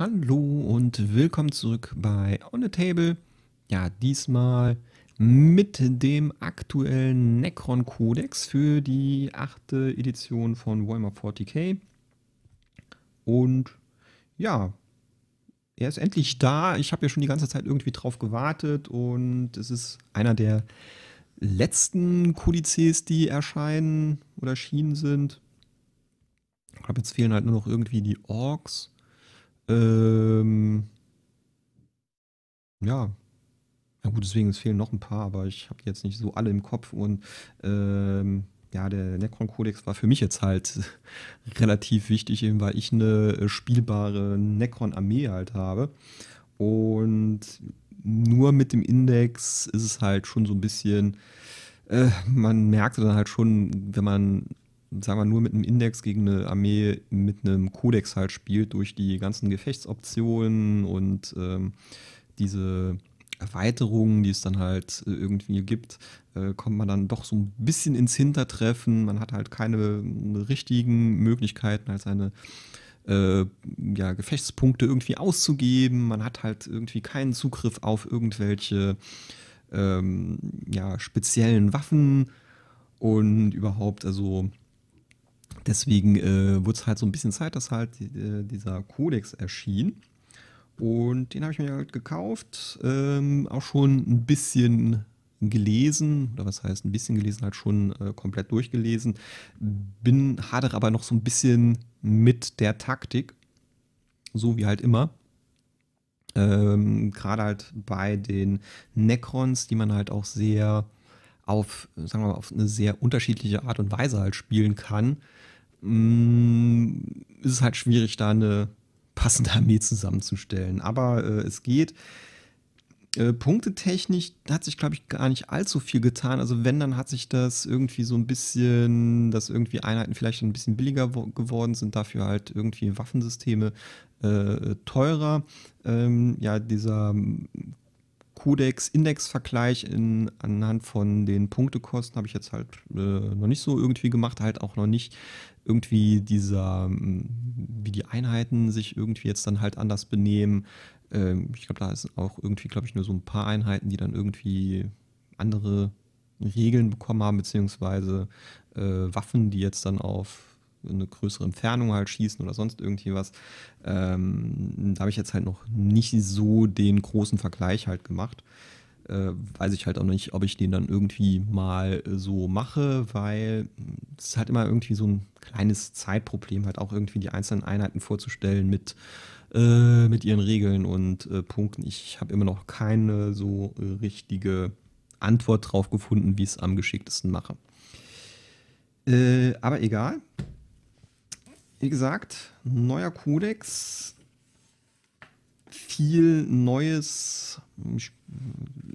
Hallo und willkommen zurück bei On the Table. Ja, diesmal mit dem aktuellen Necron Codex für die achte Edition von Warhammer 40k. Und ja, er ist endlich da. Ich habe ja schon die ganze Zeit irgendwie drauf gewartet und es ist einer der letzten Kodizes, die erscheinen oder erschienen sind. Ich glaube, jetzt fehlen halt nur noch irgendwie die Orks. Ähm, ja. Ja gut, deswegen, es fehlen noch ein paar, aber ich habe jetzt nicht so alle im Kopf und ähm, ja, der Necron-Kodex war für mich jetzt halt relativ wichtig, eben weil ich eine äh, spielbare Necron-Armee halt habe. Und nur mit dem Index ist es halt schon so ein bisschen, äh, man merkt dann halt schon, wenn man sagen wir nur mit einem Index gegen eine Armee mit einem Kodex halt spielt, durch die ganzen Gefechtsoptionen und ähm, diese Erweiterungen, die es dann halt äh, irgendwie gibt, äh, kommt man dann doch so ein bisschen ins Hintertreffen. Man hat halt keine richtigen Möglichkeiten, halt seine äh, ja, Gefechtspunkte irgendwie auszugeben. Man hat halt irgendwie keinen Zugriff auf irgendwelche ähm, ja, speziellen Waffen und überhaupt, also Deswegen äh, wurde es halt so ein bisschen Zeit, dass halt äh, dieser Codex erschien. Und den habe ich mir halt gekauft, ähm, auch schon ein bisschen gelesen, oder was heißt ein bisschen gelesen, halt schon äh, komplett durchgelesen. Bin, hadere aber noch so ein bisschen mit der Taktik, so wie halt immer. Ähm, Gerade halt bei den Necrons, die man halt auch sehr auf, sagen wir mal, auf eine sehr unterschiedliche Art und Weise halt spielen kann mh, mm, ist es halt schwierig, da eine passende Armee zusammenzustellen. Aber äh, es geht. Äh, punktetechnisch hat sich, glaube ich, gar nicht allzu viel getan. Also wenn, dann hat sich das irgendwie so ein bisschen, dass irgendwie Einheiten vielleicht ein bisschen billiger geworden sind, dafür halt irgendwie Waffensysteme äh, teurer. Ähm, ja, dieser ähm, Codex-Index-Vergleich anhand von den Punktekosten habe ich jetzt halt äh, noch nicht so irgendwie gemacht, halt auch noch nicht irgendwie dieser, mm, wie die Einheiten sich irgendwie jetzt dann halt anders benehmen. Ähm, ich glaube, da ist auch irgendwie, glaube ich, nur so ein paar Einheiten, die dann irgendwie andere Regeln bekommen haben, beziehungsweise äh, Waffen, die jetzt dann auf eine größere Entfernung halt schießen oder sonst irgendwie was. Ähm, da habe ich jetzt halt noch nicht so den großen Vergleich halt gemacht äh, weiß ich halt auch nicht, ob ich den dann irgendwie mal äh, so mache, weil es halt immer irgendwie so ein kleines Zeitproblem, halt auch irgendwie die einzelnen Einheiten vorzustellen mit, äh, mit ihren Regeln und äh, Punkten. Ich habe immer noch keine so richtige Antwort drauf gefunden, wie ich es am geschicktesten mache. Äh, aber egal. Wie gesagt, neuer Kodex, viel Neues hm,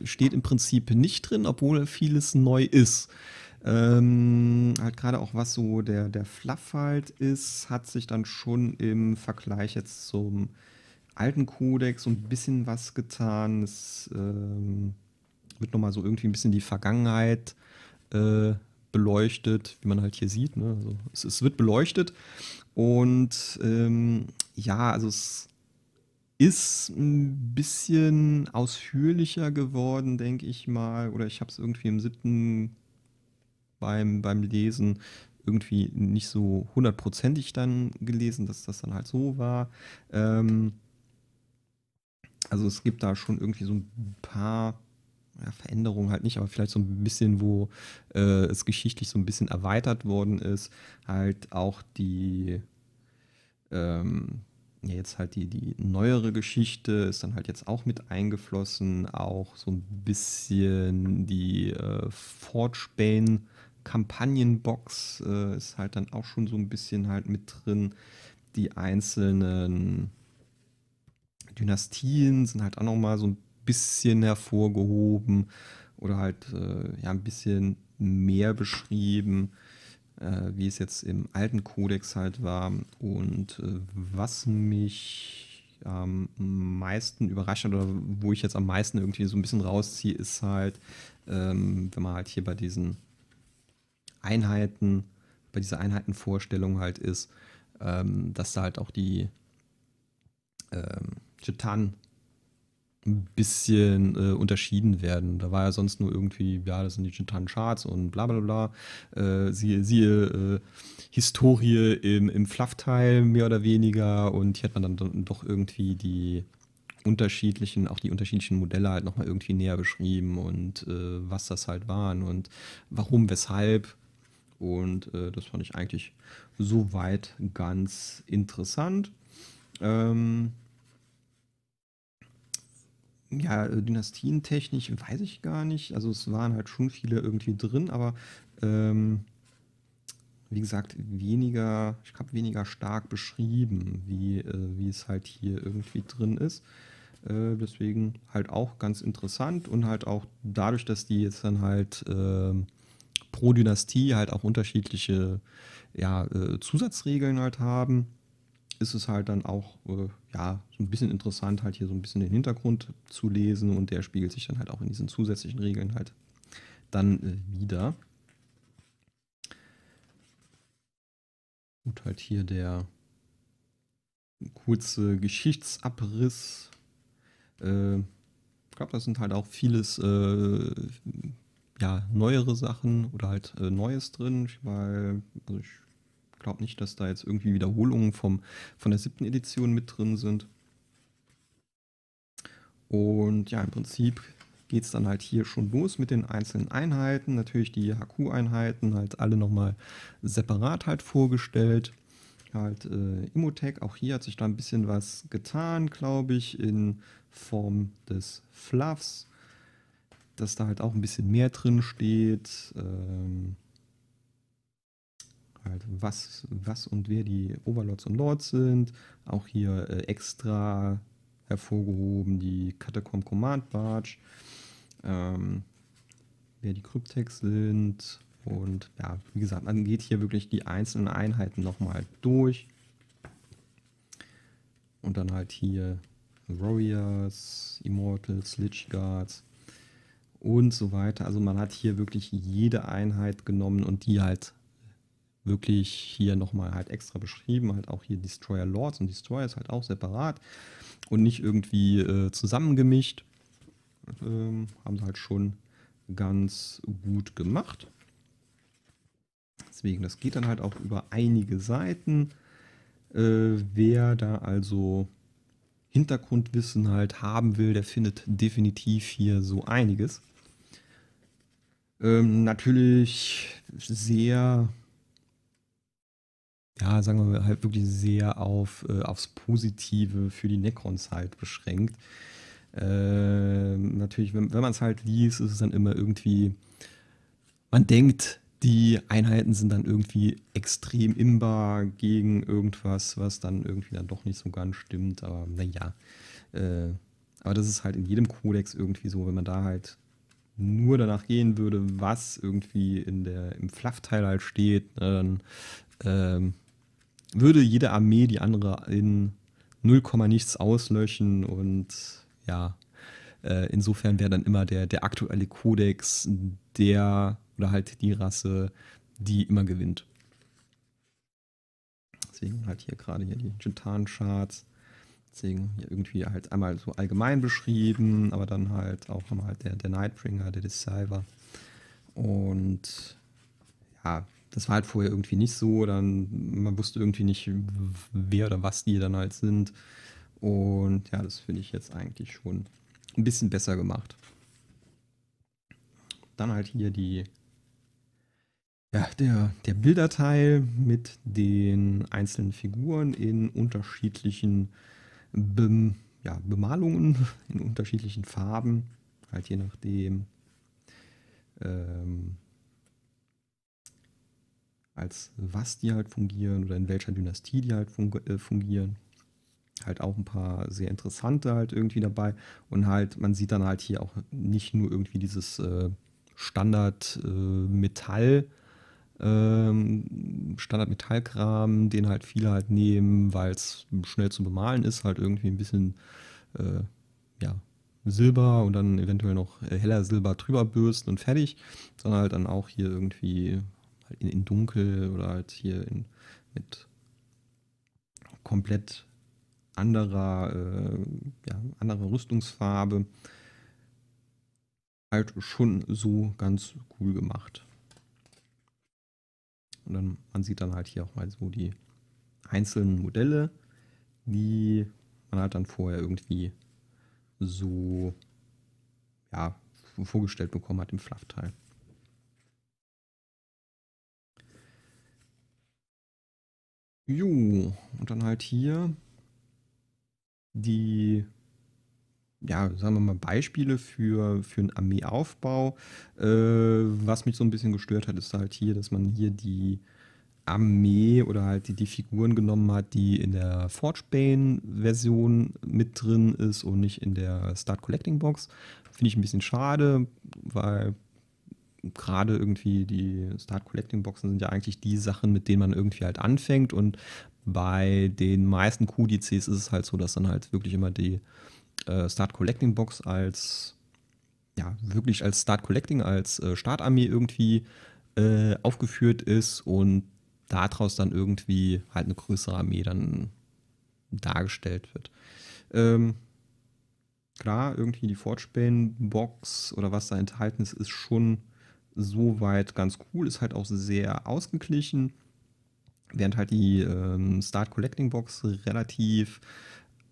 steht im Prinzip nicht drin, obwohl vieles neu ist. Ähm, halt gerade auch was so der, der Fluff halt ist, hat sich dann schon im Vergleich jetzt zum alten Kodex so ein bisschen was getan. Es ähm, wird nochmal so irgendwie ein bisschen die Vergangenheit äh, beleuchtet, wie man halt hier sieht. Ne? Also es, es, wird beleuchtet und ähm, ja, also es ist ein bisschen ausführlicher geworden, denke ich mal. Oder ich habe es irgendwie im siebten beim, beim Lesen irgendwie nicht so hundertprozentig dann gelesen, dass das dann halt so war. Ähm, also es gibt da schon irgendwie so ein paar ja, Veränderungen halt nicht, aber vielleicht so ein bisschen, wo äh, es geschichtlich so ein bisschen erweitert worden ist, halt auch die ähm, jetzt halt die, die neuere Geschichte ist dann halt jetzt auch mit eingeflossen, auch so ein bisschen die äh, Fortspähen. Kampagnenbox äh, ist halt dann auch schon so ein bisschen halt mit drin. Die einzelnen Dynastien sind halt auch nochmal so ein bisschen hervorgehoben oder halt äh, ja ein bisschen mehr beschrieben äh, wie es jetzt im alten Kodex halt war. Und äh, was mich am meisten überrascht hat oder wo ich jetzt am meisten irgendwie so ein bisschen rausziehe, ist halt, ähm, wenn man halt hier bei diesen Einheiten, bei dieser Einheitenvorstellung halt ist, ähm, dass da halt auch die ähm, Chitan bisschen äh, unterschieden werden. Da war ja sonst nur irgendwie, ja, das sind die digitalen Charts und bla bla bla. Äh, siehe, siehe äh, Historie im, im Fluff-Teil mehr oder weniger. Und hier hat man dann doch irgendwie die unterschiedlichen, auch die unterschiedlichen Modelle halt nochmal irgendwie näher beschrieben und äh, was das halt waren und warum, weshalb. Und äh, das fand ich eigentlich soweit ganz interessant. Ähm, ja, äh, dynastientechnisch weiß ich gar nicht. Also es waren halt schon viele irgendwie drin, aber ähm, wie gesagt, weniger, ich habe weniger stark beschrieben, wie, äh, wie es halt hier irgendwie drin ist. Äh, deswegen halt auch ganz interessant und halt auch dadurch, dass die jetzt dann halt äh, pro Dynastie halt auch unterschiedliche ja, äh, Zusatzregeln halt haben ist es halt dann auch äh, ja so ein bisschen interessant, halt hier so ein bisschen den Hintergrund zu lesen und der spiegelt sich dann halt auch in diesen zusätzlichen Regeln halt dann äh, wieder. Und halt hier der kurze Geschichtsabriss. Äh, ich glaube, das sind halt auch vieles äh, ja, neuere Sachen oder halt äh, Neues drin, weil also ich glaube nicht, dass da jetzt irgendwie Wiederholungen vom, von der siebten Edition mit drin sind. Und ja, im Prinzip geht es dann halt hier schon los mit den einzelnen Einheiten. Natürlich die HQ-Einheiten halt alle nochmal separat halt vorgestellt. Halt äh, Immotech, auch hier hat sich da ein bisschen was getan, glaube ich, in Form des Fluffs, dass da halt auch ein bisschen mehr drin steht. Ähm, halt was, was und wer die Overlords und Lords sind. Auch hier äh, extra hervorgehoben die Catacomb Command Barge, ähm, wer die Kryptex sind. Und ja, wie gesagt, man geht hier wirklich die einzelnen Einheiten nochmal durch. Und dann halt hier Warriors, Immortals, Lich Guards und so weiter. Also man hat hier wirklich jede Einheit genommen und die halt wirklich hier nochmal halt extra beschrieben, halt auch hier Destroyer Lords und Destroyers halt auch separat und nicht irgendwie äh, zusammengemischt. Ähm, haben sie halt schon ganz gut gemacht. Deswegen, das geht dann halt auch über einige Seiten. Äh, wer da also Hintergrundwissen halt haben will, der findet definitiv hier so einiges. Ähm, natürlich sehr ja, sagen wir mal, halt wirklich sehr auf, äh, aufs Positive für die Necrons halt beschränkt. Äh, natürlich, wenn, wenn man es halt liest, ist es dann immer irgendwie, man denkt, die Einheiten sind dann irgendwie extrem imbar gegen irgendwas, was dann irgendwie dann doch nicht so ganz stimmt. Aber naja, äh, aber das ist halt in jedem Kodex irgendwie so, wenn man da halt nur danach gehen würde, was irgendwie in der, im Fluff-Teil halt steht, ne, dann ähm, würde jede Armee die andere in 0, nichts auslöschen und ja, äh, insofern wäre dann immer der, der aktuelle Kodex der oder halt die Rasse, die immer gewinnt. Deswegen halt hier gerade hier die Jintan-Charts. Deswegen hier irgendwie halt einmal so allgemein beschrieben, aber dann halt auch nochmal der, der Nightbringer, der Deceiver. Und ja, das war halt vorher irgendwie nicht so. Dann, man wusste irgendwie nicht, wer oder was die dann halt sind. Und ja, das finde ich jetzt eigentlich schon ein bisschen besser gemacht. Dann halt hier die, ja, der, der Bilderteil mit den einzelnen Figuren in unterschiedlichen Bem, ja, Bemalungen, in unterschiedlichen Farben. Halt je nachdem, ähm, als was die halt fungieren oder in welcher Dynastie die halt fung äh, fungieren. Halt auch ein paar sehr interessante halt irgendwie dabei. Und halt, man sieht dann halt hier auch nicht nur irgendwie dieses äh, Standard-Metall, äh, ähm, Standard-Metallkram, den halt viele halt nehmen, weil es schnell zu bemalen ist, halt irgendwie ein bisschen äh, ja, Silber und dann eventuell noch heller Silber drüber bürsten und fertig, sondern halt dann auch hier irgendwie in, in dunkel oder halt hier in, mit komplett anderer, äh, ja, anderer Rüstungsfarbe. Halt schon so ganz cool gemacht. Und dann, man sieht dann halt hier auch mal so die einzelnen Modelle, die man halt dann vorher irgendwie so ja, vorgestellt bekommen hat im Fluff-Teil. Jo, und dann halt hier die, ja, sagen wir mal, Beispiele für, für einen Armeeaufbau. Äh, was mich so ein bisschen gestört hat, ist halt hier, dass man hier die Armee oder halt die, die Figuren genommen hat, die in der Forgebane-Version mit drin ist und nicht in der Start Collecting Box. Finde ich ein bisschen schade, weil gerade irgendwie die Start Collecting Boxen sind ja eigentlich die Sachen, mit denen man irgendwie halt anfängt. Und bei den meisten QDCs ist es halt so, dass dann halt wirklich immer die äh, Start Collecting Box als, ja, wirklich als Start Collecting, als äh, Startarmee irgendwie äh, aufgeführt ist und daraus dann irgendwie halt eine größere Armee dann dargestellt wird. Ähm, klar, irgendwie die fortspähen box oder was da enthalten ist, ist schon soweit ganz cool, ist halt auch sehr ausgeglichen. Während halt die ähm, Start Collecting Box relativ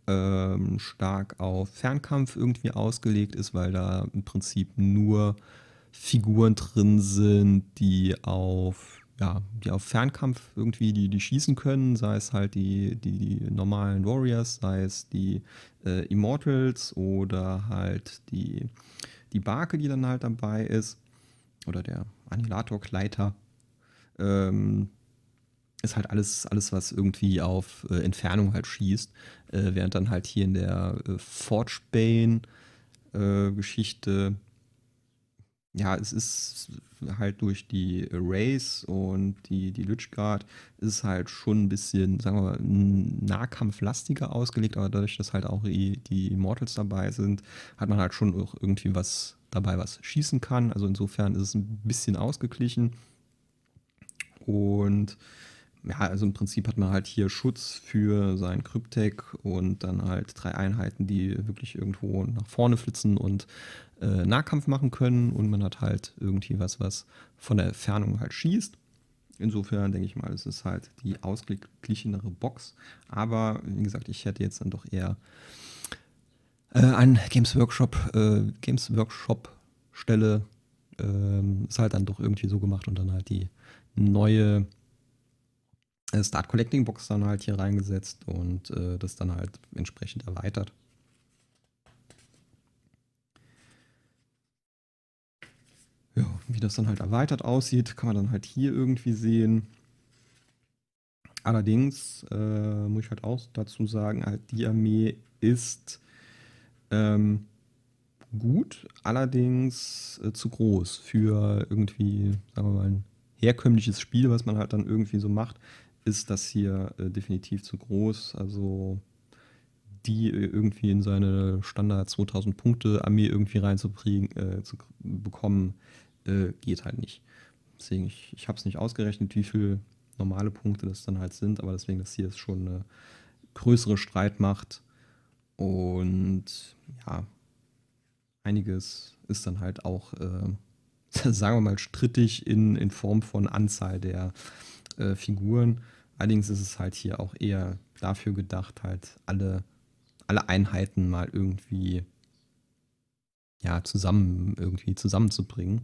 ähm, stark auf Fernkampf irgendwie ausgelegt ist, weil da im Prinzip nur Figuren drin sind, die auf, ja, die auf Fernkampf irgendwie, die, die schießen können, sei es halt die, die, die normalen Warriors, sei es die äh, Immortals oder halt die, die Barke, die dann halt dabei ist oder der Annihilator-Gleiter. Ähm, ist halt alles, alles, was irgendwie auf äh, Entfernung halt schießt. Äh, während dann halt hier in der äh, Forge Bane-Geschichte, äh, ja, es ist halt durch die Race und die, die Guard, ist halt schon ein bisschen, sagen wir mal, nahkampflastiger ausgelegt, aber dadurch, dass halt auch die, die Immortals dabei sind, hat man halt schon irgendwie was dabei was schießen kann. Also insofern ist es ein bisschen ausgeglichen. Und ja, also im Prinzip hat man halt hier Schutz für sein Kryptek und dann halt drei Einheiten, die wirklich irgendwo nach vorne flitzen und äh, Nahkampf machen können. Und man hat halt irgendwie was, was von der Entfernung halt schießt. Insofern denke ich mal, es ist halt die ausgeglichenere Box. Aber wie gesagt, ich hätte jetzt dann doch eher äh, an Games Workshop, äh, Games Workshop Stelle ähm, ist halt dann doch irgendwie so gemacht und dann halt die neue äh, Start Collecting Box dann halt hier reingesetzt und äh, das dann halt entsprechend erweitert. Ja, wie das dann halt erweitert aussieht, kann man dann halt hier irgendwie sehen. Allerdings äh, muss ich halt auch dazu sagen, halt die Armee ist ähm, gut, allerdings äh, zu groß für irgendwie, sagen wir mal, ein herkömmliches Spiel, was man halt dann irgendwie so macht, ist das hier äh, definitiv zu groß. Also die äh, irgendwie in seine Standard 2000 Punkte Armee irgendwie reinzubringen, äh, zu bekommen, äh, geht halt nicht. Deswegen, ich, ich habe es nicht ausgerechnet, wie viele normale Punkte das dann halt sind, aber deswegen, dass hier ist schon eine äh, größere Streitmacht und ja, einiges ist dann halt auch, äh, sagen wir mal, strittig in, in Form von Anzahl der äh, Figuren. Allerdings ist es halt hier auch eher dafür gedacht, halt alle, alle Einheiten mal irgendwie ja, zusammen irgendwie zusammenzubringen.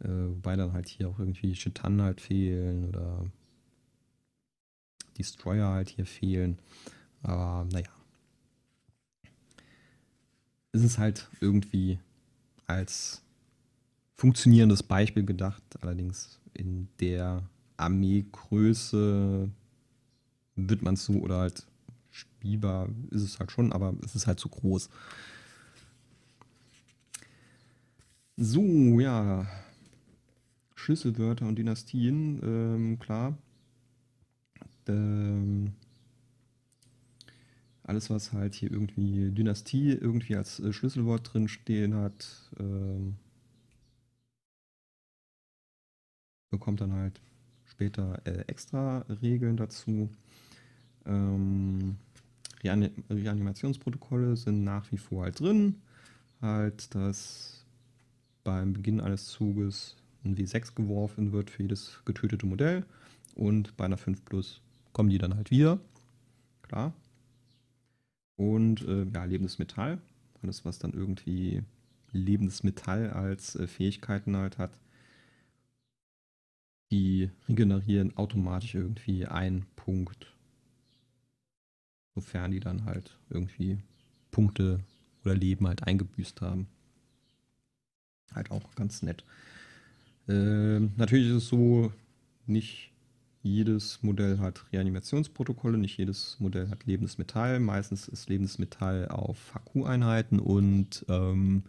Äh, wobei dann halt hier auch irgendwie Chetan halt fehlen oder Destroyer halt hier fehlen. Aber naja, ist es halt irgendwie als funktionierendes Beispiel gedacht, allerdings in der Armeegröße wird man es so oder halt spielbar ist es halt schon, aber es ist halt zu groß. So, ja. Schlüsselwörter und Dynastien, ähm, klar. Ähm, alles, was halt hier irgendwie Dynastie irgendwie als äh, Schlüsselwort drin stehen hat, ähm, bekommt dann halt später äh, extra Regeln dazu. Ähm, Reanimationsprotokolle sind nach wie vor halt drin. Halt, dass beim Beginn eines Zuges ein W6 geworfen wird für jedes getötete Modell und bei einer 5 Plus kommen die dann halt wieder. Klar und äh, ja, lebendes Metall. Alles, was dann irgendwie lebendes Metall als äh, Fähigkeiten halt hat. Die regenerieren automatisch irgendwie einen Punkt. Sofern die dann halt irgendwie Punkte oder Leben halt eingebüßt haben. Halt auch ganz nett. Äh, natürlich ist es so nicht jedes Modell hat Reanimationsprotokolle, nicht jedes Modell hat lebendes Metall. Meistens ist lebendes Metall auf HQ-Einheiten und ähm,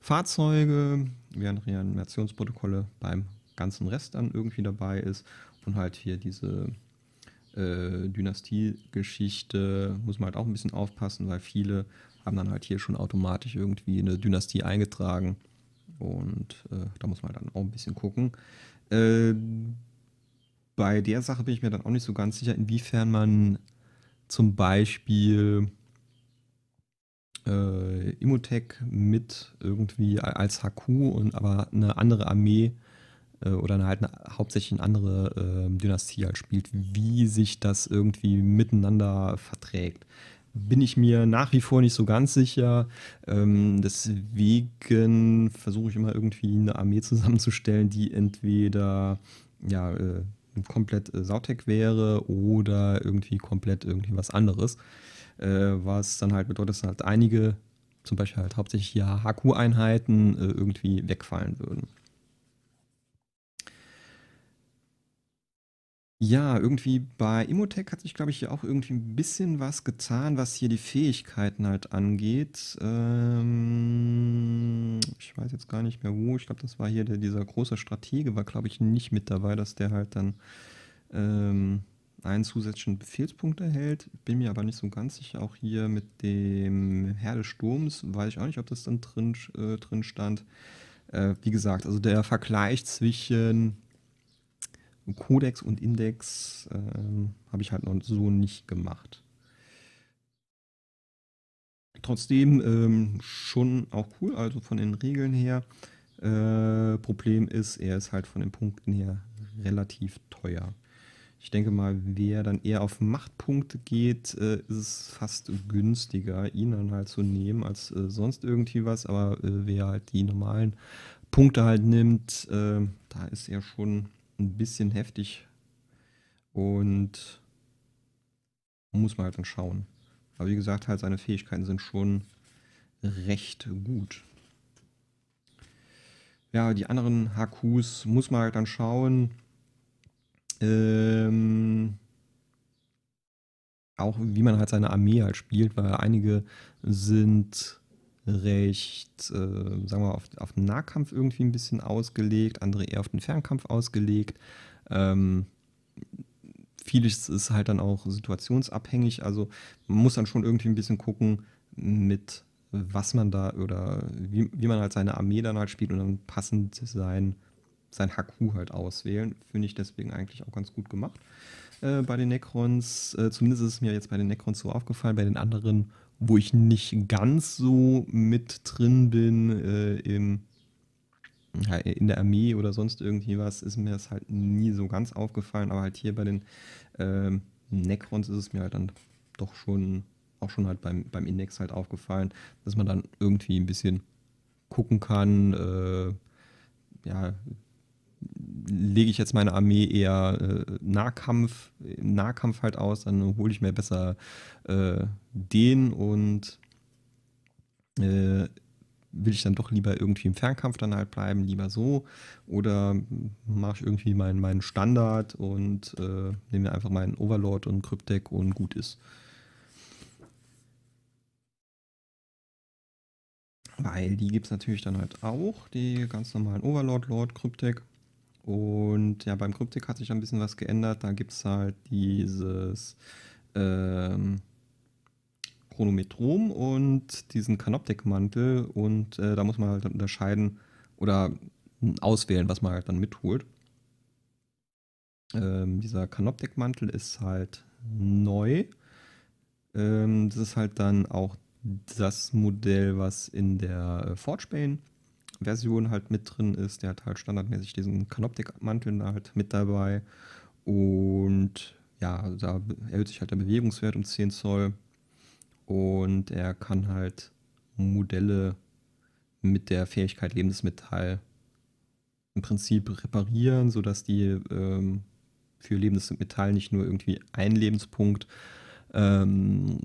Fahrzeuge, während Reanimationsprotokolle beim ganzen Rest dann irgendwie dabei ist. Und halt hier diese äh, Dynastie-Geschichte muss man halt auch ein bisschen aufpassen, weil viele haben dann halt hier schon automatisch irgendwie eine Dynastie eingetragen. Und äh, da muss man dann auch ein bisschen gucken. Äh, bei der Sache bin ich mir dann auch nicht so ganz sicher, inwiefern man zum Beispiel äh, Immotech mit irgendwie als HQ und aber eine andere Armee äh, oder eine, halt eine, hauptsächlich eine andere äh, Dynastie halt spielt, wie sich das irgendwie miteinander verträgt. Bin ich mir nach wie vor nicht so ganz sicher. Ähm, deswegen versuche ich immer irgendwie eine Armee zusammenzustellen, die entweder ja, äh, komplett äh, Sautec wäre oder irgendwie komplett irgendwie was anderes. Äh, was dann halt bedeutet, dass halt einige, zum Beispiel halt hauptsächlich hier HQ-Einheiten äh, irgendwie wegfallen würden. Ja, irgendwie bei Immotech hat sich, glaube ich, hier auch irgendwie ein bisschen was getan, was hier die Fähigkeiten halt angeht. Ähm, ich weiß jetzt gar nicht mehr wo. Ich glaube, das war hier der dieser große Stratege war, glaube ich, nicht mit dabei, dass der halt dann, ähm, einen zusätzlichen Befehlspunkt erhält. Bin mir aber nicht so ganz sicher. Auch hier mit dem Herr des Sturms weiß ich auch nicht, ob das dann drin äh, drin stand. Äh, wie gesagt, also der Vergleich zwischen Codex und Index ähm, habe ich halt noch so nicht gemacht. Trotzdem ähm, schon auch cool, also von den Regeln her. Äh, Problem ist, er ist halt von den Punkten her relativ teuer. Ich denke mal, wer dann eher auf Machtpunkte geht, äh, ist es fast günstiger, ihn dann halt zu nehmen als äh, sonst irgendwie was. Aber äh, wer halt die normalen Punkte halt nimmt, äh, da ist er schon ein bisschen heftig. Und muss man halt dann schauen. Aber wie gesagt, halt seine Fähigkeiten sind schon recht gut. Ja, die anderen HQs muss man halt dann schauen. Ähm, auch wie man halt seine Armee halt spielt, weil einige sind recht, äh, sagen wir, mal, auf, auf den Nahkampf irgendwie ein bisschen ausgelegt, andere eher auf den Fernkampf ausgelegt. Ähm, vieles ist halt dann auch situationsabhängig. Also man muss dann schon irgendwie ein bisschen gucken, mit was man da oder wie, wie man halt seine Armee dann halt spielt und dann passend sein, sein Haku halt auswählen. Finde ich deswegen eigentlich auch ganz gut gemacht. Äh, bei den Necrons, äh, zumindest ist es mir jetzt bei den Necrons so aufgefallen, bei den anderen wo ich nicht ganz so mit drin bin äh, im, ja, in der Armee oder sonst irgendwie was, ist mir das halt nie so ganz aufgefallen. Aber halt hier bei den äh, Necrons ist es mir halt dann doch schon, auch schon halt beim, beim Index halt aufgefallen, dass man dann irgendwie ein bisschen gucken kann, äh, ja, lege ich jetzt meine Armee eher äh, Nahkampf, im Nahkampf halt aus, dann hole ich mir besser äh, den und äh, will ich dann doch lieber irgendwie im Fernkampf dann halt bleiben, lieber so. Oder mache ich irgendwie meinen, meinen Standard und äh, nehme einfach meinen Overlord und Kryptek und gut ist. Weil die gibt es natürlich dann halt auch, die ganz normalen Overlord, Lord, Kryptek. Und ja, beim Kryptik hat sich ein bisschen was geändert. Da gibt es halt dieses ähm, Chronometrom und diesen Kanoptikmantel. Und äh, da muss man halt unterscheiden oder auswählen, was man halt dann mitholt. Ähm, dieser Kanoptikmantel ist halt neu. Ähm, das ist halt dann auch das Modell, was in der äh, Forge Bane Version halt mit drin ist. Der hat halt standardmäßig diesen Kanoptikmantel halt mit dabei. Und ja, da erhöht sich halt der Bewegungswert um 10 Zoll. Und er kann halt Modelle mit der Fähigkeit lebendes Metall im Prinzip reparieren, sodass die ähm, für lebendes Metall nicht nur irgendwie ein Lebenspunkt, ähm,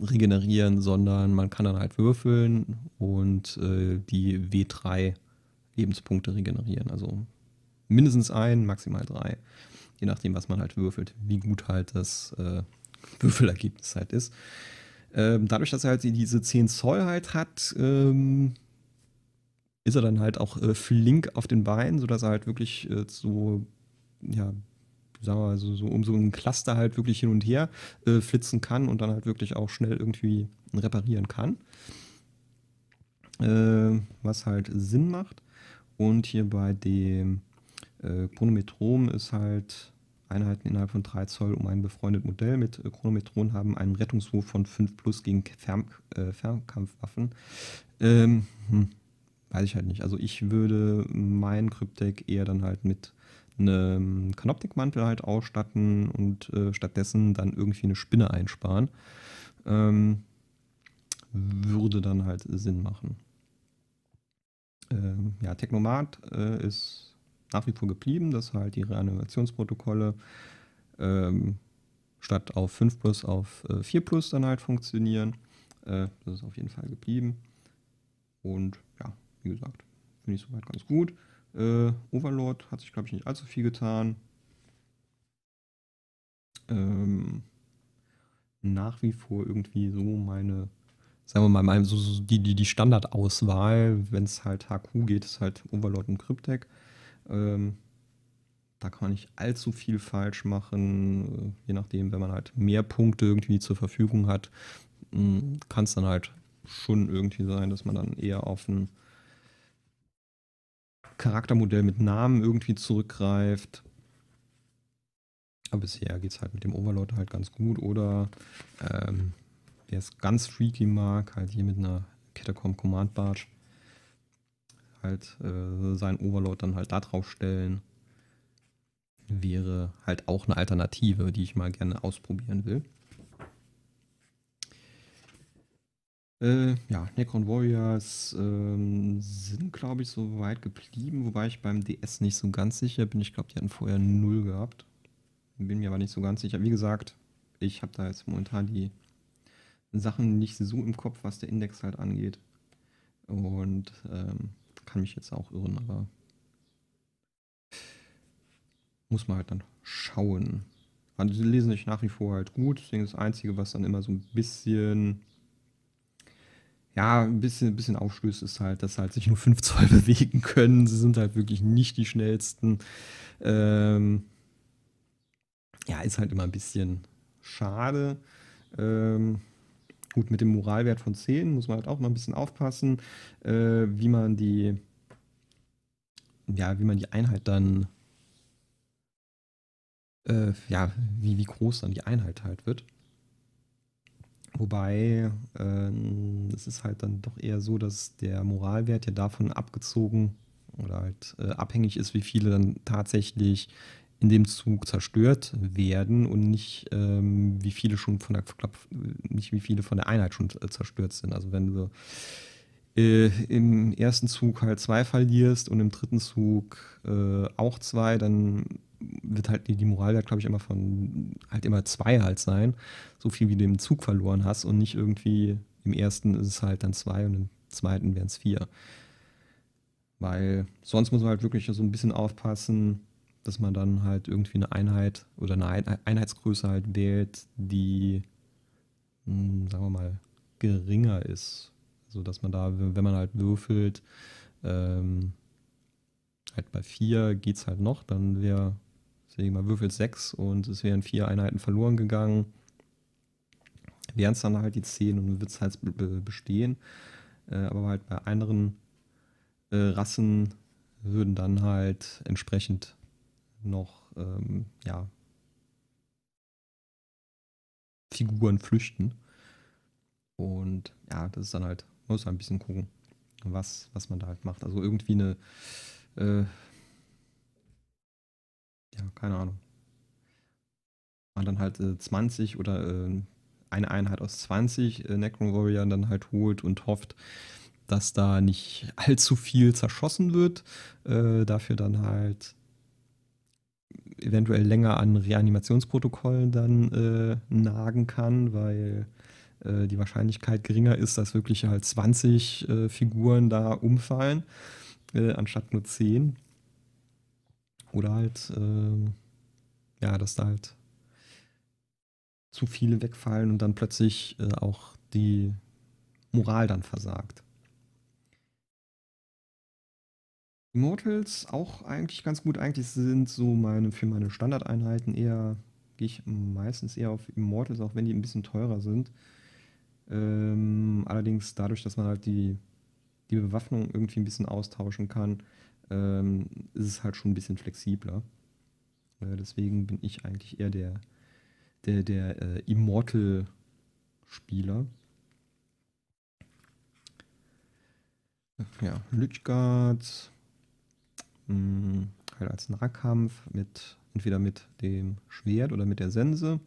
regenerieren, sondern man kann dann halt würfeln und äh, die W3 Lebenspunkte regenerieren. Also mindestens ein, maximal drei. Je nachdem, was man halt würfelt, wie gut halt das äh, Würfelergebnis halt ist. Ähm, dadurch, dass er halt diese 10 Zoll halt hat, ähm, ist er dann halt auch äh, flink auf den Beinen, sodass er halt wirklich äh, so ja, sagen wir mal, so, so, um so ein Cluster halt wirklich hin und her äh, flitzen kann und dann halt wirklich auch schnell irgendwie reparieren kann. Äh, was halt Sinn macht. Und hier bei dem äh, Chronometrom ist halt Einheiten innerhalb von 3 Zoll um ein befreundetes Modell mit äh, Chronometron haben einen Rettungswurf von 5 plus gegen Fern äh, Fernkampfwaffen. Ähm, hm, weiß ich halt nicht. Also ich würde mein Kryptek eher dann halt mit einem ähm, Panoptikmantel halt ausstatten und äh, stattdessen dann irgendwie eine Spinne einsparen. Ähm, würde dann halt Sinn machen. Ähm, ja, Technomat äh, ist nach wie vor geblieben, dass halt die Reanimationsprotokolle ähm, statt auf 5 plus auf äh, 4 plus dann halt funktionieren. Äh, das ist auf jeden Fall geblieben. Und ja, wie gesagt, finde ich soweit ganz gut. Äh, Overlord hat sich, glaube ich, nicht allzu viel getan. Ähm, nach wie vor irgendwie so meine, sagen wir mal, meine, so, so die, die, die Standardauswahl, wenn es halt HQ geht, ist halt Overlord und Cryptek. Ähm, da kann man nicht allzu viel falsch machen. Je nachdem, wenn man halt mehr Punkte irgendwie zur Verfügung hat, hm, kann es dann halt schon irgendwie sein, dass man dann eher auf einen Charaktermodell mit Namen irgendwie zurückgreift. Aber bisher geht es halt mit dem Overlord halt ganz gut. Oder ähm, wer es ganz freaky mag, halt hier mit einer Catacomb Command Barge halt äh, seinen Overlord dann halt da drauf stellen. Wäre halt auch eine Alternative, die ich mal gerne ausprobieren will. Äh, ja, Necron Warriors ähm, sind, glaube ich, so weit geblieben, wobei ich beim DS nicht so ganz sicher bin. Ich glaube, die hatten vorher null gehabt. Bin mir aber nicht so ganz sicher. Wie gesagt, ich habe da jetzt momentan die Sachen nicht so im Kopf, was der Index halt angeht. Und ähm, kann mich jetzt auch irren, aber muss man halt dann schauen. Also, die lesen sich nach wie vor halt gut. Deswegen ist das Einzige, was dann immer so ein bisschen ja, ein bisschen, ein bisschen aufstößt, ist halt, dass halt sich nur 5 Zoll bewegen können. Sie sind halt wirklich nicht die schnellsten. Ähm, ja, ist halt immer ein bisschen schade. Ähm, gut, mit dem Moralwert von 10 muss man halt auch mal ein bisschen aufpassen, äh, wie man die, ja, wie man die Einheit dann, äh, ja, wie, wie groß dann die Einheit halt wird. Wobei, äh, es ist halt dann doch eher so, dass der Moralwert ja davon abgezogen oder halt äh, abhängig ist, wie viele dann tatsächlich in dem Zug zerstört werden und nicht ähm, wie viele schon von der nicht wie viele von der Einheit schon äh, zerstört sind. Also wenn du äh, im ersten Zug halt zwei verlierst und im dritten Zug äh, auch zwei, dann wird halt die Moralwert, glaube ich, immer von halt immer zwei halt sein. So viel wie du im Zug verloren hast und nicht irgendwie im ersten ist es halt dann zwei und im zweiten wären es vier. Weil sonst muss man halt wirklich so ein bisschen aufpassen, dass man dann halt irgendwie eine Einheit oder eine Einheitsgröße halt wählt, die, mh, hm, sagen wir mal, geringer ist. So dass man da, wenn man halt würfelt, ähm, halt bei 4 geht es halt noch, dann wäre Deswegen, man würfelt sechs und es wären vier Einheiten verloren gegangen. Wären es dann halt die zehn und wird es halt bestehen. Äh, aber halt bei anderen äh, Rassen würden dann halt entsprechend noch, ähm, ja, Figuren flüchten. Und ja, das ist dann halt, muss man ein bisschen gucken, was, was man da halt macht. Also irgendwie eine äh, ja, keine Ahnung. Waren dann halt äh, 20 oder äh, eine Einheit aus 20 äh, Necron Warriors dann halt holt und hofft, dass da nicht allzu viel zerschossen wird. Äh, dafür dann halt eventuell länger an Reanimationsprotokollen dann äh, nagen kann, weil äh, die Wahrscheinlichkeit geringer ist, dass wirklich halt 20 äh, Figuren da umfallen, äh, anstatt nur 10. Oder halt, äh, ja, dass da halt zu viele wegfallen und dann plötzlich äh, auch die Moral dann versagt. Immortals auch eigentlich ganz gut. Eigentlich sind so meine für meine Standardeinheiten eher, gehe ich meistens eher auf Immortals, auch wenn die ein bisschen teurer sind. Ähm, allerdings dadurch, dass man halt die, die Bewaffnung irgendwie ein bisschen austauschen kann, ähm, ist es halt schon ein bisschen flexibler. Äh, deswegen bin ich eigentlich eher der, der, der äh, Immortal-Spieler. Ja, Lütgard hm, halt als Nahkampf mit entweder mit dem Schwert oder mit der Sense.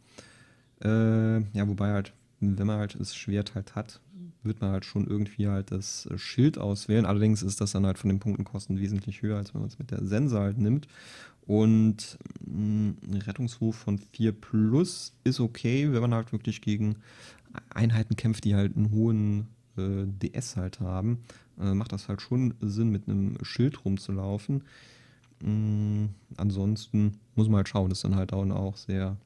Äh, ja, wobei halt, wenn man halt das Schwert halt hat, wird man halt schon irgendwie halt das äh, Schild auswählen. Allerdings ist das dann halt von den Punktenkosten wesentlich höher, als wenn man es mit der Sense halt nimmt. Und mm, ein Rettungsruf von 4 plus ist okay, wenn man halt wirklich gegen Einheiten kämpft, die halt einen hohen äh, DS halt haben. Äh, macht das halt schon Sinn, mit einem Schild rumzulaufen. Mh, mm, ansonsten muss man halt schauen, das ist dann halt auch, auch sehr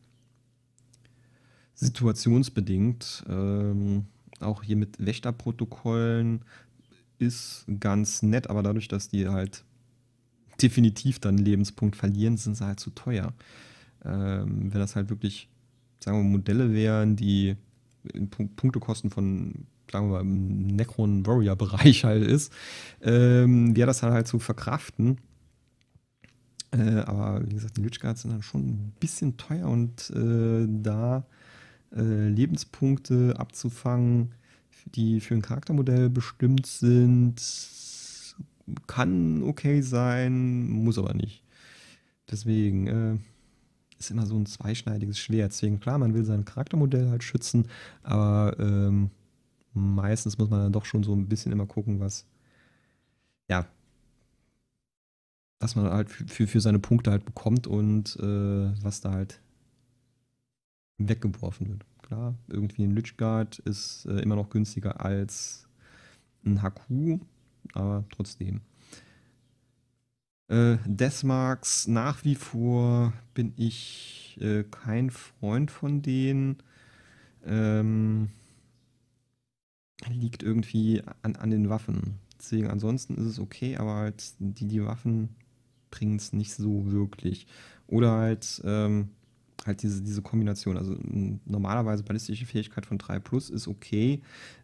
situationsbedingt. Ähm, auch hier mit Wächterprotokollen ist ganz nett, aber dadurch, dass die halt definitiv dann Lebenspunkt verlieren, sind sie halt zu teuer. Ähm, wenn das halt wirklich, sagen wir, Modelle wären, die in Punktekosten von, sagen wir mal, im Necron Warrior Bereich halt ist, ähm, wäre das halt, halt zu verkraften. Äh, aber wie gesagt, die Lich Guards sind dann schon ein bisschen teuer und äh, da äh, Lebenspunkte abzufangen, die für ein Charaktermodell bestimmt sind. Kann okay sein, muss aber nicht. Deswegen äh, ist immer so ein zweischneidiges Schwert. Deswegen, klar, man will sein Charaktermodell halt schützen, aber ähm, meistens muss man dann doch schon so ein bisschen immer gucken, was, ja, was man halt für, für seine Punkte halt bekommt und äh, was da halt weggeworfen wird. Klar, irgendwie ein Lich ist äh, immer noch günstiger als ein Haku, aber trotzdem. Äh, Deathmarks, nach wie vor bin ich äh, kein Freund von denen. Ähm, liegt irgendwie an, an den Waffen. Deswegen ansonsten ist es okay, aber halt die, die Waffen bringen es nicht so wirklich. Oder halt, ähm, halt diese, diese Kombination. Also normalerweise ballistische Fähigkeit von 3 Plus ist okay.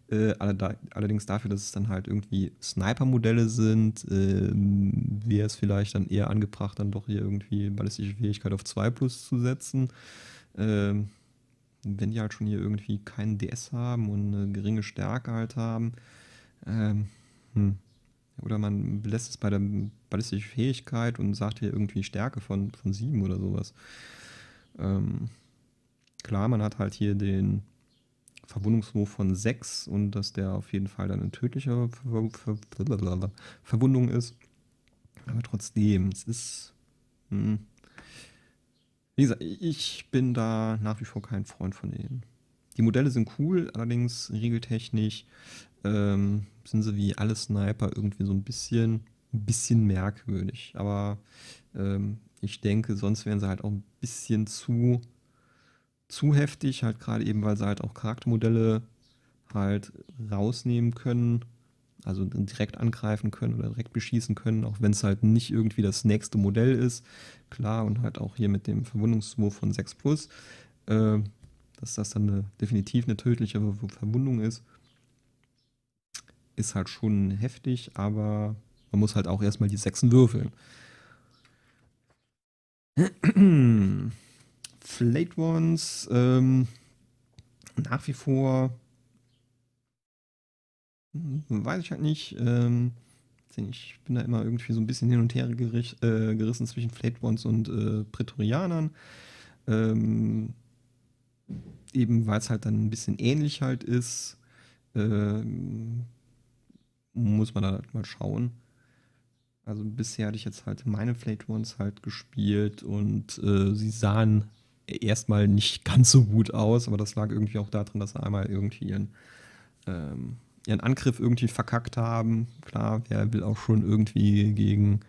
Äh, allerdings dafür, dass es dann halt irgendwie Sniper-Modelle sind, äh, wäre es vielleicht dann eher angebracht, dann doch hier irgendwie ballistische Fähigkeit auf 2 Plus zu setzen. Äh, wenn die halt schon hier irgendwie keinen DS haben und eine geringe Stärke halt haben. Ähm, hm. Oder man belässt es bei der ballistischen Fähigkeit und sagt hier irgendwie Stärke von, von 7 oder sowas. Ähm, klar, man hat halt hier den Verwundungswurf von 6 und dass der auf jeden Fall dann eine tödliche Ver Ver Ver Verwundung ist. Aber trotzdem, es ist. Mh. Hm. Wie gesagt, ich bin da nach wie vor kein Freund von denen. Die Modelle sind cool, allerdings regeltechnisch ähm, sind sie wie alle Sniper irgendwie so ein bisschen, ein bisschen merkwürdig. Aber ähm, ich denke, sonst wären sie halt auch ein bisschen zu, zu heftig, halt gerade eben, weil sie halt auch Charaktermodelle halt rausnehmen können, also direkt angreifen können oder direkt beschießen können, auch wenn es halt nicht irgendwie das nächste Modell ist. Klar, und halt auch hier mit dem Verwundungswurf von 6 Plus, äh, dass das dann eine, definitiv eine tödliche Verwundung ist, ist halt schon heftig, aber man muss halt auch erstmal die Sechsen würfeln. Flayed Ones ähm, nach wie vor weiß ich halt nicht. Ähm, ich bin da immer irgendwie so ein bisschen hin und her gerich, äh, gerissen zwischen Flayed Ones und äh, Prätorianern. Ähm, eben weil es halt dann ein bisschen ähnlich halt ist, ähm, muss man da halt mal schauen. Also bisher hatte ich jetzt halt meine Flayed Ones halt gespielt und äh, sie sahen erstmal nicht ganz so gut aus, aber das lag irgendwie auch darin, dass sie einmal irgendwie ihren, ähm, ihren Angriff irgendwie verkackt haben. Klar, wer will auch schon irgendwie gegen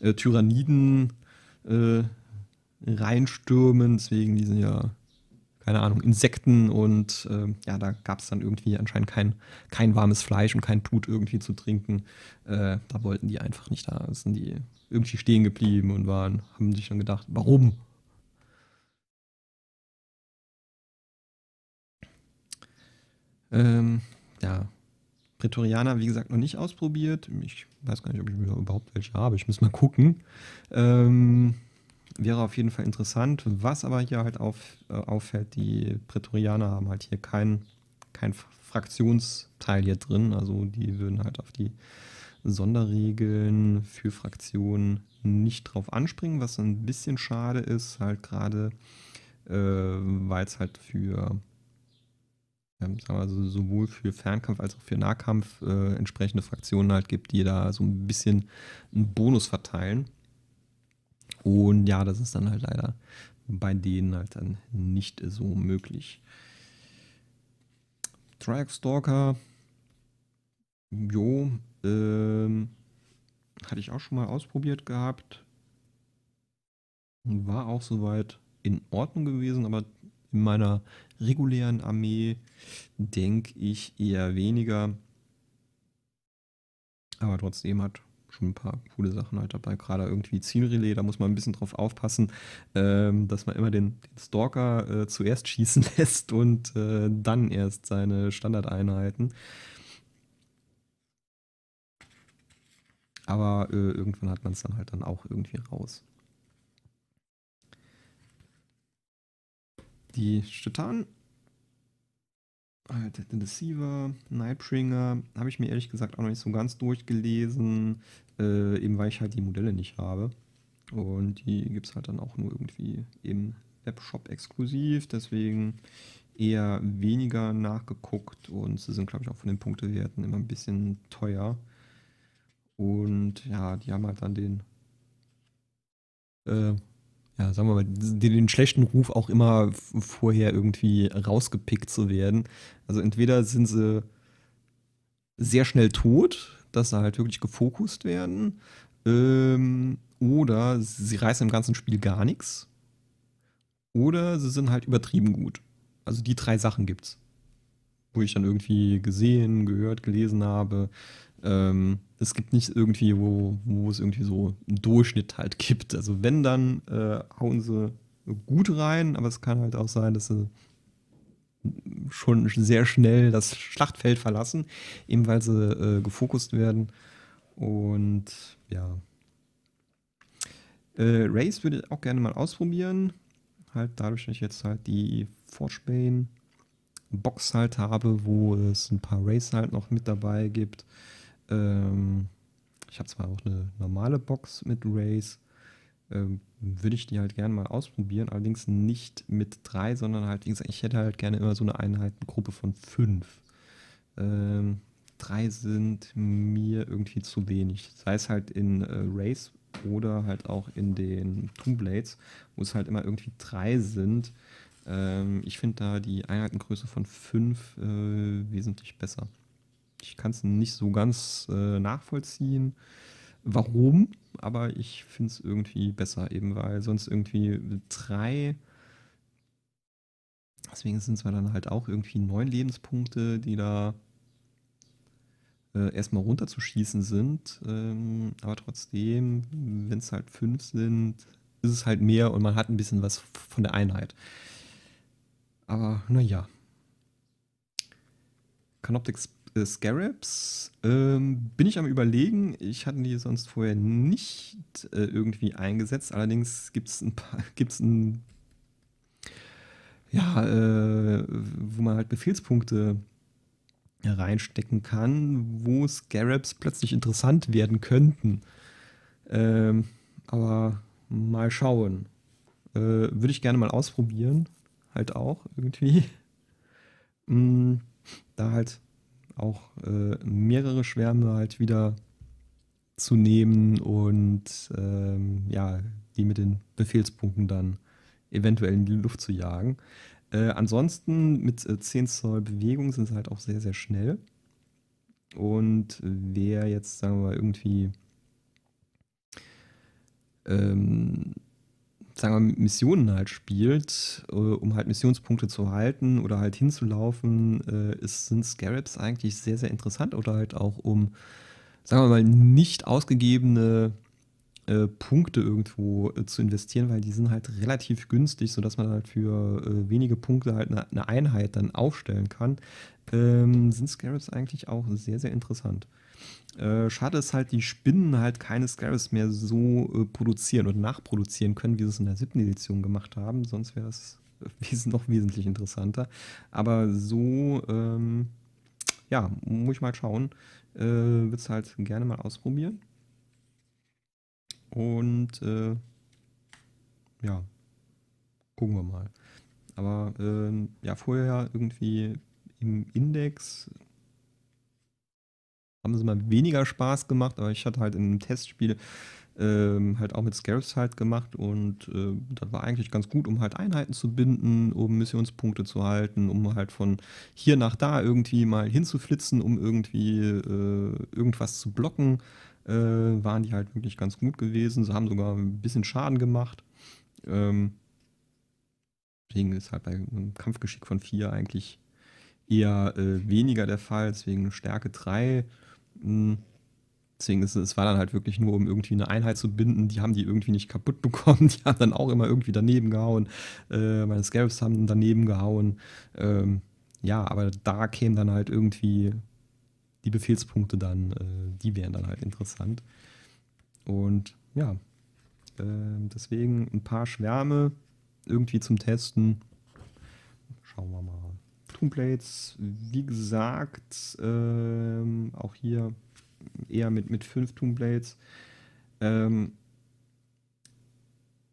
äh, Tyranniden äh, reinstürmen, deswegen die sind ja keine Ahnung, Insekten und äh, ja, da gab es dann irgendwie anscheinend kein, kein warmes Fleisch und kein Blut irgendwie zu trinken. Äh, da wollten die einfach nicht da. Sind die irgendwie stehen geblieben und waren, haben sich dann gedacht, warum? Ähm, ja, Pretorianer, wie gesagt, noch nicht ausprobiert. Ich weiß gar nicht, ob ich überhaupt welche habe. Ich muss mal gucken. Ähm, wäre auf jeden Fall interessant. Was aber hier halt auf, äh, auffällt, die Prätorianer haben halt hier keinen kein Fraktionsteil hier drin. Also die würden halt auf die Sonderregeln für Fraktionen nicht drauf anspringen, was ein bisschen schade ist, halt gerade, äh, weil es halt für also sowohl für Fernkampf als auch für Nahkampf äh, entsprechende Fraktionen halt gibt, die da so ein bisschen einen Bonus verteilen. Und ja, das ist dann halt leider bei denen halt dann nicht so möglich. Trackstalker, jo, ähm, hatte ich auch schon mal ausprobiert gehabt. War auch soweit in Ordnung gewesen, aber in meiner regulären Armee denke ich eher weniger. Aber trotzdem hat schon ein paar coole Sachen halt dabei. Gerade irgendwie Zielrelais, da muss man ein bisschen drauf aufpassen, ähm, dass man immer den, den Stalker äh, zuerst schießen lässt und äh, dann erst seine Standardeinheiten. Aber äh, irgendwann hat man es dann halt dann auch irgendwie raus. Die Stetan halt The Deceiver, Nightbringer, habe ich mir ehrlich gesagt auch noch nicht so ganz durchgelesen, äh, eben weil ich halt die Modelle nicht habe. Und die gibt es halt dann auch nur irgendwie im Webshop exklusiv, deswegen eher weniger nachgeguckt und sie sind, glaube ich, auch von den Punktewerten immer ein bisschen teuer. Und ja, die haben halt dann den äh, ja, sagen wir mal, den schlechten Ruf auch immer vorher irgendwie rausgepickt zu werden. Also entweder sind sie sehr schnell tot, dass sie halt wirklich gefokust werden, ähm, oder sie reißen im ganzen Spiel gar nichts, oder sie sind halt übertrieben gut. Also die drei Sachen gibt's. Wo ich dann irgendwie gesehen, gehört, gelesen habe, ähm, es gibt nicht irgendwie, wo, wo es irgendwie so einen Durchschnitt halt gibt. Also wenn, dann äh, hauen sie gut rein, aber es kann halt auch sein, dass sie schon sehr schnell das Schlachtfeld verlassen, eben weil sie äh, gefokust werden. Und ja. Äh, Race würde ich auch gerne mal ausprobieren. Halt dadurch, dass ich jetzt halt die Forgebane Box halt habe, wo es ein paar Race halt noch mit dabei gibt. Ähm, ich habe zwar auch eine normale Box mit Rays, ähm, würde ich die halt gerne mal ausprobieren, allerdings nicht mit drei, sondern halt, wie gesagt, ich hätte halt gerne immer so eine Einheitengruppe von fünf. Ähm, drei sind mir irgendwie zu wenig. Sei es halt in äh, Race oder halt auch in den Tomb Blades, wo es halt immer irgendwie drei sind. Ähm, ich finde da die Einheitengröße von fünf äh, wesentlich besser. Ich kann es nicht so ganz äh, nachvollziehen, warum, aber ich finde es irgendwie besser, eben weil sonst irgendwie drei. Deswegen sind es dann halt auch irgendwie neun Lebenspunkte, die da äh, erstmal runterzuschießen sind. Ähm, aber trotzdem, wenn es halt fünf sind, ist es halt mehr und man hat ein bisschen was von der Einheit. Aber naja. Canoptics äh, Scarabs. Ähm, bin ich am Überlegen. Ich hatte die sonst vorher nicht äh, irgendwie eingesetzt. Allerdings gibt es ein paar. Gibt's ein, ja, äh, wo man halt Befehlspunkte reinstecken kann, wo Scarabs plötzlich interessant werden könnten. Ähm, aber mal schauen. Äh, Würde ich gerne mal ausprobieren. Halt auch irgendwie. Mm, da halt auch äh, mehrere Schwärme halt wieder zu nehmen und ähm, ja, die mit den Befehlspunkten dann eventuell in die Luft zu jagen. Äh, ansonsten mit äh, 10 Zoll Bewegung sind sie halt auch sehr, sehr schnell. Und wer jetzt, sagen wir mal, irgendwie ähm, sagen wir, mit Missionen halt spielt, äh, um halt Missionspunkte zu halten oder halt hinzulaufen, äh, ist, sind Scarabs eigentlich sehr, sehr interessant oder halt auch um, sagen wir mal, nicht ausgegebene äh, Punkte irgendwo äh, zu investieren, weil die sind halt relativ günstig, sodass man halt für äh, wenige Punkte halt eine, eine Einheit dann aufstellen kann. Ähm, sind Scarabs eigentlich auch sehr, sehr interessant. Äh, schade ist halt, die Spinnen halt keine Scarabs mehr so äh, produzieren und nachproduzieren können, wie sie es in der siebten Edition gemacht haben. Sonst wäre es äh, wes noch wesentlich interessanter. Aber so, ähm, ja, muss ich mal schauen. Äh, Würde es halt gerne mal ausprobieren. Und äh, ja, gucken wir mal. Aber ähm, ja, vorher irgendwie im Index haben sie mal weniger Spaß gemacht, aber ich hatte halt in einem Testspiel ähm, halt auch mit Scarabs halt gemacht und äh, das war eigentlich ganz gut, um halt Einheiten zu binden, um Missionspunkte zu halten, um halt von hier nach da irgendwie mal hinzuflitzen, um irgendwie äh, irgendwas zu blocken, äh, waren die halt wirklich ganz gut gewesen. Sie haben sogar ein bisschen Schaden gemacht. Ähm, deswegen ist halt bei einem Kampfgeschick von 4 eigentlich eher äh, weniger der Fall, deswegen Stärke 3. Mm. Deswegen ist es war dann halt wirklich nur, um irgendwie eine Einheit zu binden. Die haben die irgendwie nicht kaputt bekommen. Die haben dann auch immer irgendwie daneben gehauen. Äh, meine Scarabs haben daneben gehauen. Ähm, ja, aber da kämen dann halt irgendwie die Befehlspunkte dann, äh, die wären dann halt interessant. Und ja, äh, deswegen ein paar Schwärme irgendwie zum Testen. Schauen wir mal. Sturmplates, wie gesagt, ähm, auch hier eher mit, mit fünf Toomblades. Ähm,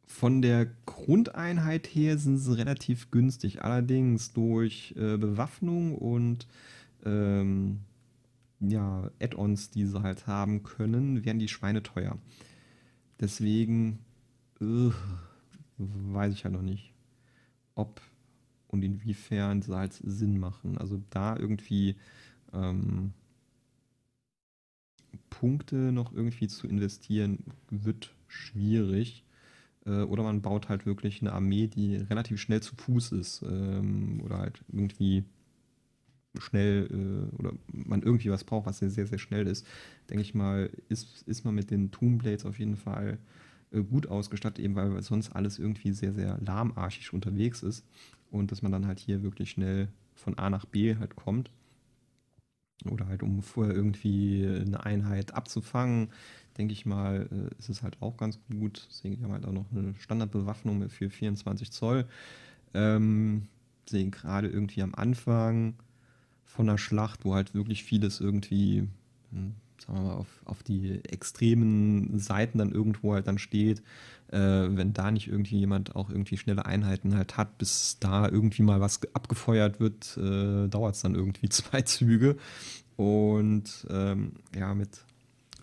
von der Grundeinheit her sind sie relativ günstig. Allerdings durch äh, Bewaffnung und ähm, ja, Add-ons, die sie halt haben können, werden die Schweine teuer. Deswegen uh, weiß ich ja halt noch nicht, ob und inwiefern Salz Sinn machen. Also da irgendwie ähm, Punkte noch irgendwie zu investieren, wird schwierig. Äh, oder man baut halt wirklich eine Armee, die relativ schnell zu Fuß ist. Ähm, oder halt irgendwie schnell äh, oder man irgendwie was braucht, was sehr, sehr schnell ist. Denke ich mal, ist, ist man mit den Tombblades auf jeden Fall äh, gut ausgestattet, eben weil sonst alles irgendwie sehr, sehr lahmarschig unterwegs ist und dass man dann halt hier wirklich schnell von A nach B halt kommt. Oder halt, um vorher irgendwie eine Einheit abzufangen, denke ich mal, äh, ist es halt auch ganz gut. Deswegen haben wir halt auch noch eine Standardbewaffnung für 24 Zoll. Ähm, sehen gerade irgendwie am Anfang von der Schlacht, wo halt wirklich vieles irgendwie hm, sagen wir mal, auf, auf die extremen Seiten dann irgendwo halt dann steht, äh, wenn da nicht irgendwie jemand auch irgendwie schnelle Einheiten halt hat, bis da irgendwie mal was abgefeuert wird, äh, dauert es dann irgendwie zwei Züge. Und ähm, ja, mit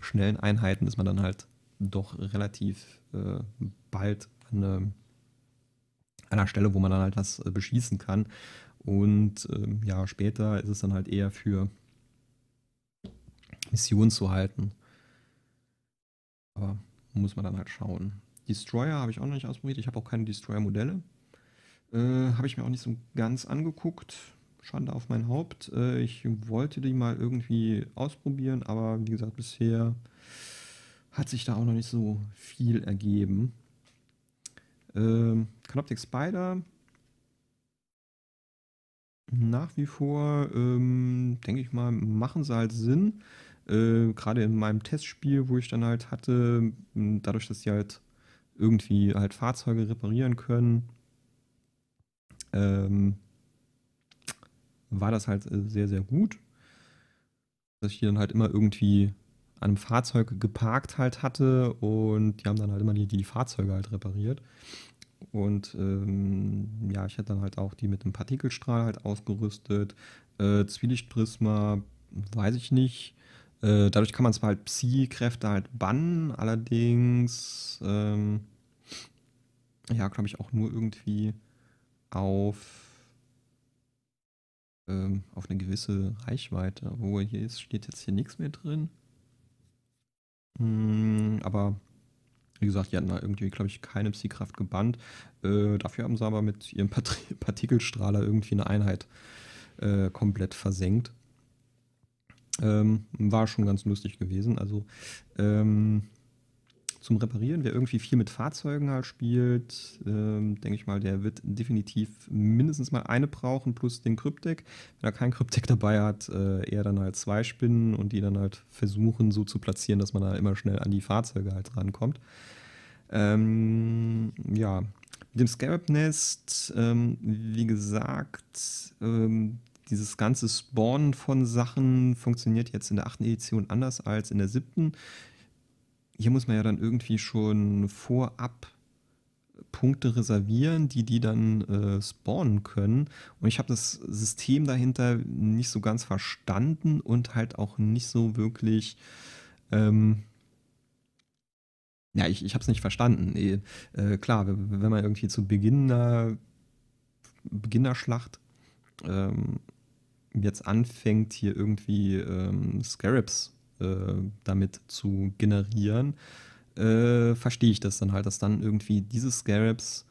schnellen Einheiten ist man dann halt doch relativ äh, bald an, eine, ähm, einer Stelle, wo man dann halt was äh, beschießen kann. Und ähm, ja, später ist es dann halt eher für Mission zu halten. Aber muss man dann halt schauen. Destroyer habe ich auch noch nicht ausprobiert. Ich habe auch keine Destroyer-Modelle. Äh, habe ich mir auch nicht so ganz angeguckt. Schande auf mein Haupt. Äh, ich wollte die mal irgendwie ausprobieren, aber wie gesagt, bisher hat sich da auch noch nicht so viel ergeben. Ähm, Canoptic Spider nach wie vor, ähm, denke ich mal, machen sie halt Sinn. Äh, gerade in meinem Testspiel, wo ich dann halt hatte, dadurch, dass sie halt irgendwie halt Fahrzeuge reparieren können, ähm, war das halt äh, sehr, sehr gut. Dass ich die dann halt immer irgendwie an einem Fahrzeug geparkt halt hatte und die haben dann halt immer die, die Fahrzeuge halt repariert. Und ähm, ja, ich hätte dann halt auch die mit einem Partikelstrahl halt ausgerüstet. Äh, Zwielichtprisma, weiß ich nicht. Äh, dadurch kann man zwar halt Psi-Kräfte halt bannen, allerdings, ähm, ja, glaube ich, auch nur irgendwie auf ähm, auf eine gewisse Reichweite. Wo hier ist, steht jetzt hier nichts mehr drin. Hm, aber wie gesagt, die hatten da irgendwie, glaube ich, keine Psi-Kraft gebannt. Äh, dafür haben sie aber mit ihrem Partikelstrahler irgendwie eine Einheit äh, komplett versenkt. Ähm, war schon ganz lustig gewesen. Also ähm, zum Reparieren, wer irgendwie viel mit Fahrzeugen halt spielt, ähm, denke ich mal, der wird definitiv mindestens mal eine brauchen plus den Kryptik. Wenn er keinen Kryptik dabei hat, äh, eher dann halt zwei Spinnen und die dann halt versuchen so zu platzieren, dass man da immer schnell an die Fahrzeuge halt rankommt. Ähm, ja, mit dem Scarab Nest, ähm, wie gesagt, ähm, dieses ganze Spawnen von Sachen funktioniert jetzt in der achten Edition anders als in der siebten. Hier muss man ja dann irgendwie schon vorab Punkte reservieren, die die dann äh, spawnen können. Und ich habe das System dahinter nicht so ganz verstanden und halt auch nicht so wirklich. Ähm, ja, ich, ich habe es nicht verstanden. Nee, äh, klar, wenn man irgendwie zu Beginn einer Beginnerschlacht ähm, jetzt anfängt, hier irgendwie ähm, Scarabs äh, damit zu generieren, äh, verstehe ich das dann halt, dass dann irgendwie diese Scarabs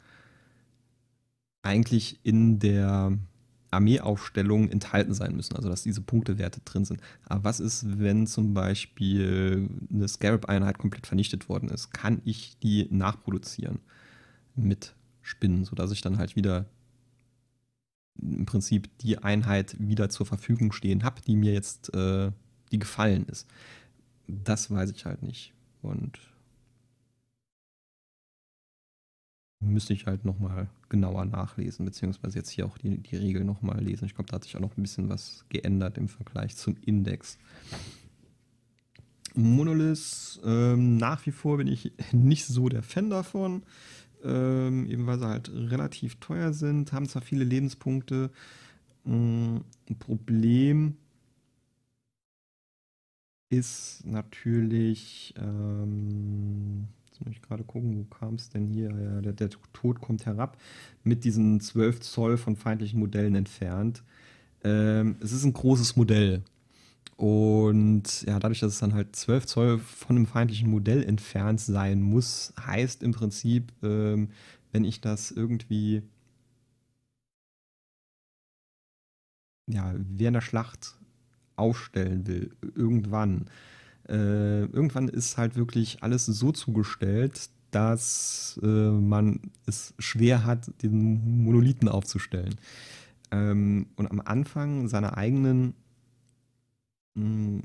eigentlich in der Armeeaufstellung enthalten sein müssen, also dass diese Punktewerte drin sind. Aber was ist, wenn zum Beispiel eine Scarab-Einheit komplett vernichtet worden ist? Kann ich die nachproduzieren mit Spinnen, sodass ich dann halt wieder im Prinzip die Einheit wieder zur Verfügung stehen habe, die mir jetzt, äh, die gefallen ist. Das weiß ich halt nicht. Und müsste ich halt nochmal genauer nachlesen, beziehungsweise jetzt hier auch die, die Regel nochmal lesen. Ich glaube, da hat sich auch noch ein bisschen was geändert im Vergleich zum Index. Monolith, ähm, nach wie vor bin ich nicht so der Fan davon ähm, eben weil sie halt relativ teuer sind, haben zwar viele Lebenspunkte, mm, ein Problem ist natürlich, ähm, jetzt muss ich gerade gucken, wo kam es denn hier? Ja, der, der, Tod kommt herab mit diesen 12 Zoll von feindlichen Modellen entfernt. Ähm, es ist ein großes Modell. Und ja, dadurch, dass es dann halt 12 Zoll von einem feindlichen Modell entfernt sein muss, heißt im Prinzip, ähm, wenn ich das irgendwie ja, während der Schlacht aufstellen will, irgendwann, äh, irgendwann ist halt wirklich alles so zugestellt, dass äh, man es schwer hat, den Monolithen aufzustellen. Ähm, und am Anfang seiner eigenen mh,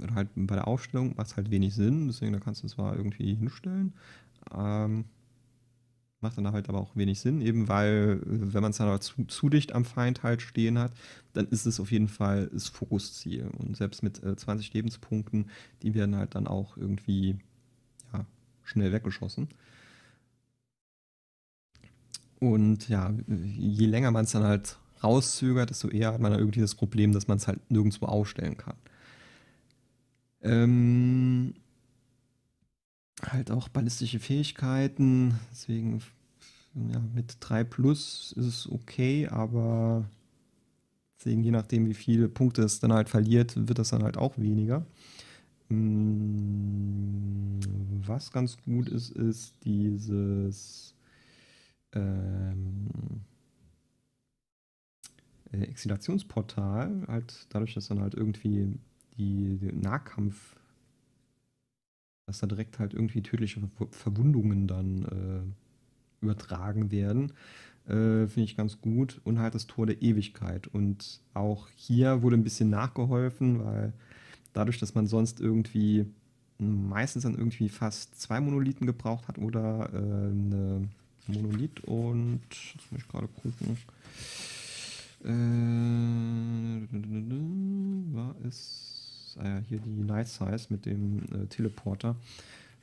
hm, halt bei der Aufstellung macht es halt wenig Sinn, deswegen da kannst du zwar irgendwie hinstellen, ähm, macht dann halt aber auch wenig Sinn, eben weil, wenn man es dann halt zu, zu, dicht am Feind halt stehen hat, dann ist es auf jeden Fall das Fokusziel. Und selbst mit äh, 20 Lebenspunkten, die werden halt dann auch irgendwie ja, schnell weggeschossen. Und ja, je länger man es dann halt rauszögert, desto eher hat man da irgendwie das Problem, dass man es halt nirgendwo aufstellen kann. Ähm, halt auch ballistische Fähigkeiten, deswegen ja, mit 3 plus ist es okay, aber deswegen je nachdem, wie viele Punkte es dann halt verliert, wird das dann halt auch weniger. Mm, was ganz gut ist, ist dieses ähm, äh, Exzitationsportal, halt dadurch, dass dann halt irgendwie die, die Nahkampf, dass da direkt halt irgendwie tödliche Ver Verwundungen dann äh, übertragen werden, äh, finde ich ganz gut. Und halt das Tor der Ewigkeit. Und auch hier wurde ein bisschen nachgeholfen, weil dadurch, dass man sonst irgendwie meistens dann irgendwie fast zwei Monolithen gebraucht hat oder äh, eine Monolith und, lass mich gerade gucken, äh, war es ah ja, hier die Night Size mit dem äh, Teleporter,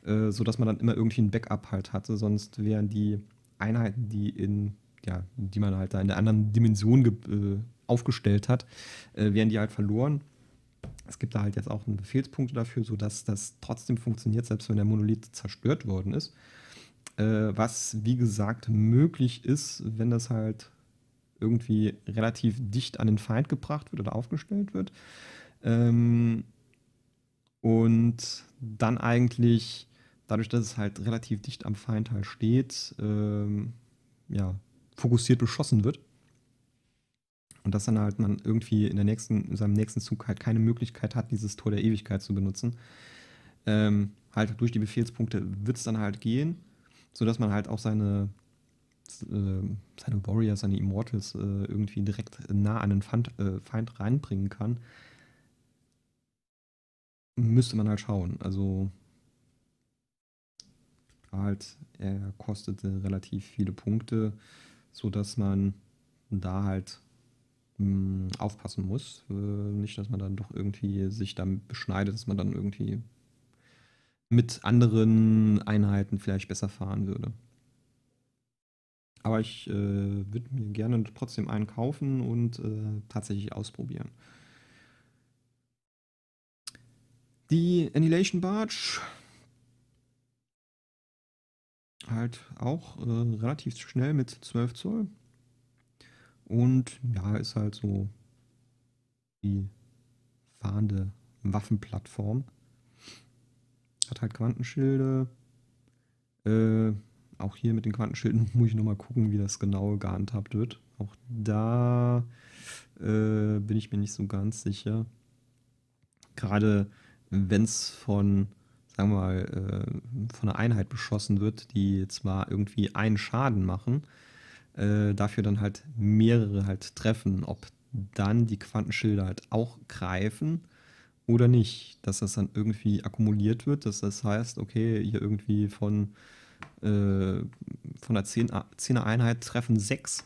äh, sodass man dann immer irgendwie ein Backup halt hatte, sonst wären die Einheiten, die in ja, die man halt da in der anderen Dimension äh, aufgestellt hat, äh, wären die halt verloren. Es gibt da halt jetzt auch einen Befehlspunkt dafür, sodass das trotzdem funktioniert, selbst wenn der Monolith zerstört worden ist. Äh, was, wie gesagt, möglich ist, wenn das halt irgendwie relativ dicht an den Feind gebracht wird oder aufgestellt wird. Ähm, und dann eigentlich, dadurch, dass es halt relativ dicht am Feind halt steht, ähm, ja, fokussiert beschossen wird. Und dass dann halt man irgendwie in, der nächsten, in seinem nächsten Zug halt keine Möglichkeit hat, dieses Tor der Ewigkeit zu benutzen. Ähm, halt durch die Befehlspunkte wird es dann halt gehen, sodass man halt auch seine äh, seine Warriors, seine Immortals äh, irgendwie direkt nah an den Feind, äh, Feind reinbringen kann, müsste man halt schauen. Also halt, er kostete relativ viele Punkte, sodass man da halt mh, mm, aufpassen muss. Äh, nicht, dass man dann doch irgendwie sich dann beschneidet, dass man dann irgendwie mit anderen Einheiten vielleicht besser fahren würde. Aber ich äh, würde mir gerne trotzdem einen kaufen und äh, tatsächlich ausprobieren. Die Annihilation Barge. Halt auch äh, relativ schnell mit 12 Zoll. Und ja, ist halt so die fahrende Waffenplattform. Hat halt Quantenschilde. Äh, auch hier mit den Quantenschilden muss ich nochmal gucken, wie das genau gehandhabt wird. Auch da äh, bin ich mir nicht so ganz sicher. Gerade wenn es von, sagen wir mal, äh, von einer Einheit beschossen wird, die zwar irgendwie einen Schaden machen, äh, dafür dann halt mehrere halt treffen, ob dann die Quantenschilder halt auch greifen oder nicht, dass das dann irgendwie akkumuliert wird, dass das heißt, okay, hier irgendwie von äh, von der 10, 10er Einheit treffen sechs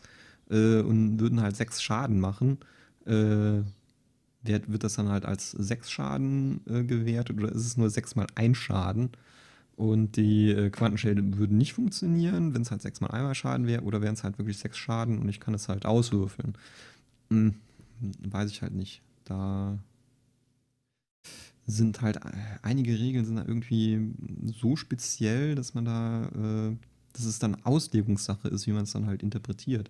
äh, und würden halt sechs Schaden machen, äh, wird, wird, das dann halt als sechs Schaden äh, gewertet oder ist es nur sechs mal ein Schaden? Und die äh, Quantenschäde würden nicht funktionieren, wenn es halt sechs mal einmal Schaden wäre oder wären es halt wirklich sechs Schaden und ich kann es halt auswürfeln. Hm, weiß ich halt nicht. Da sind halt, äh, einige Regeln sind da irgendwie so speziell, dass man da, äh, dass es dann Auslegungssache ist, wie man es dann halt interpretiert.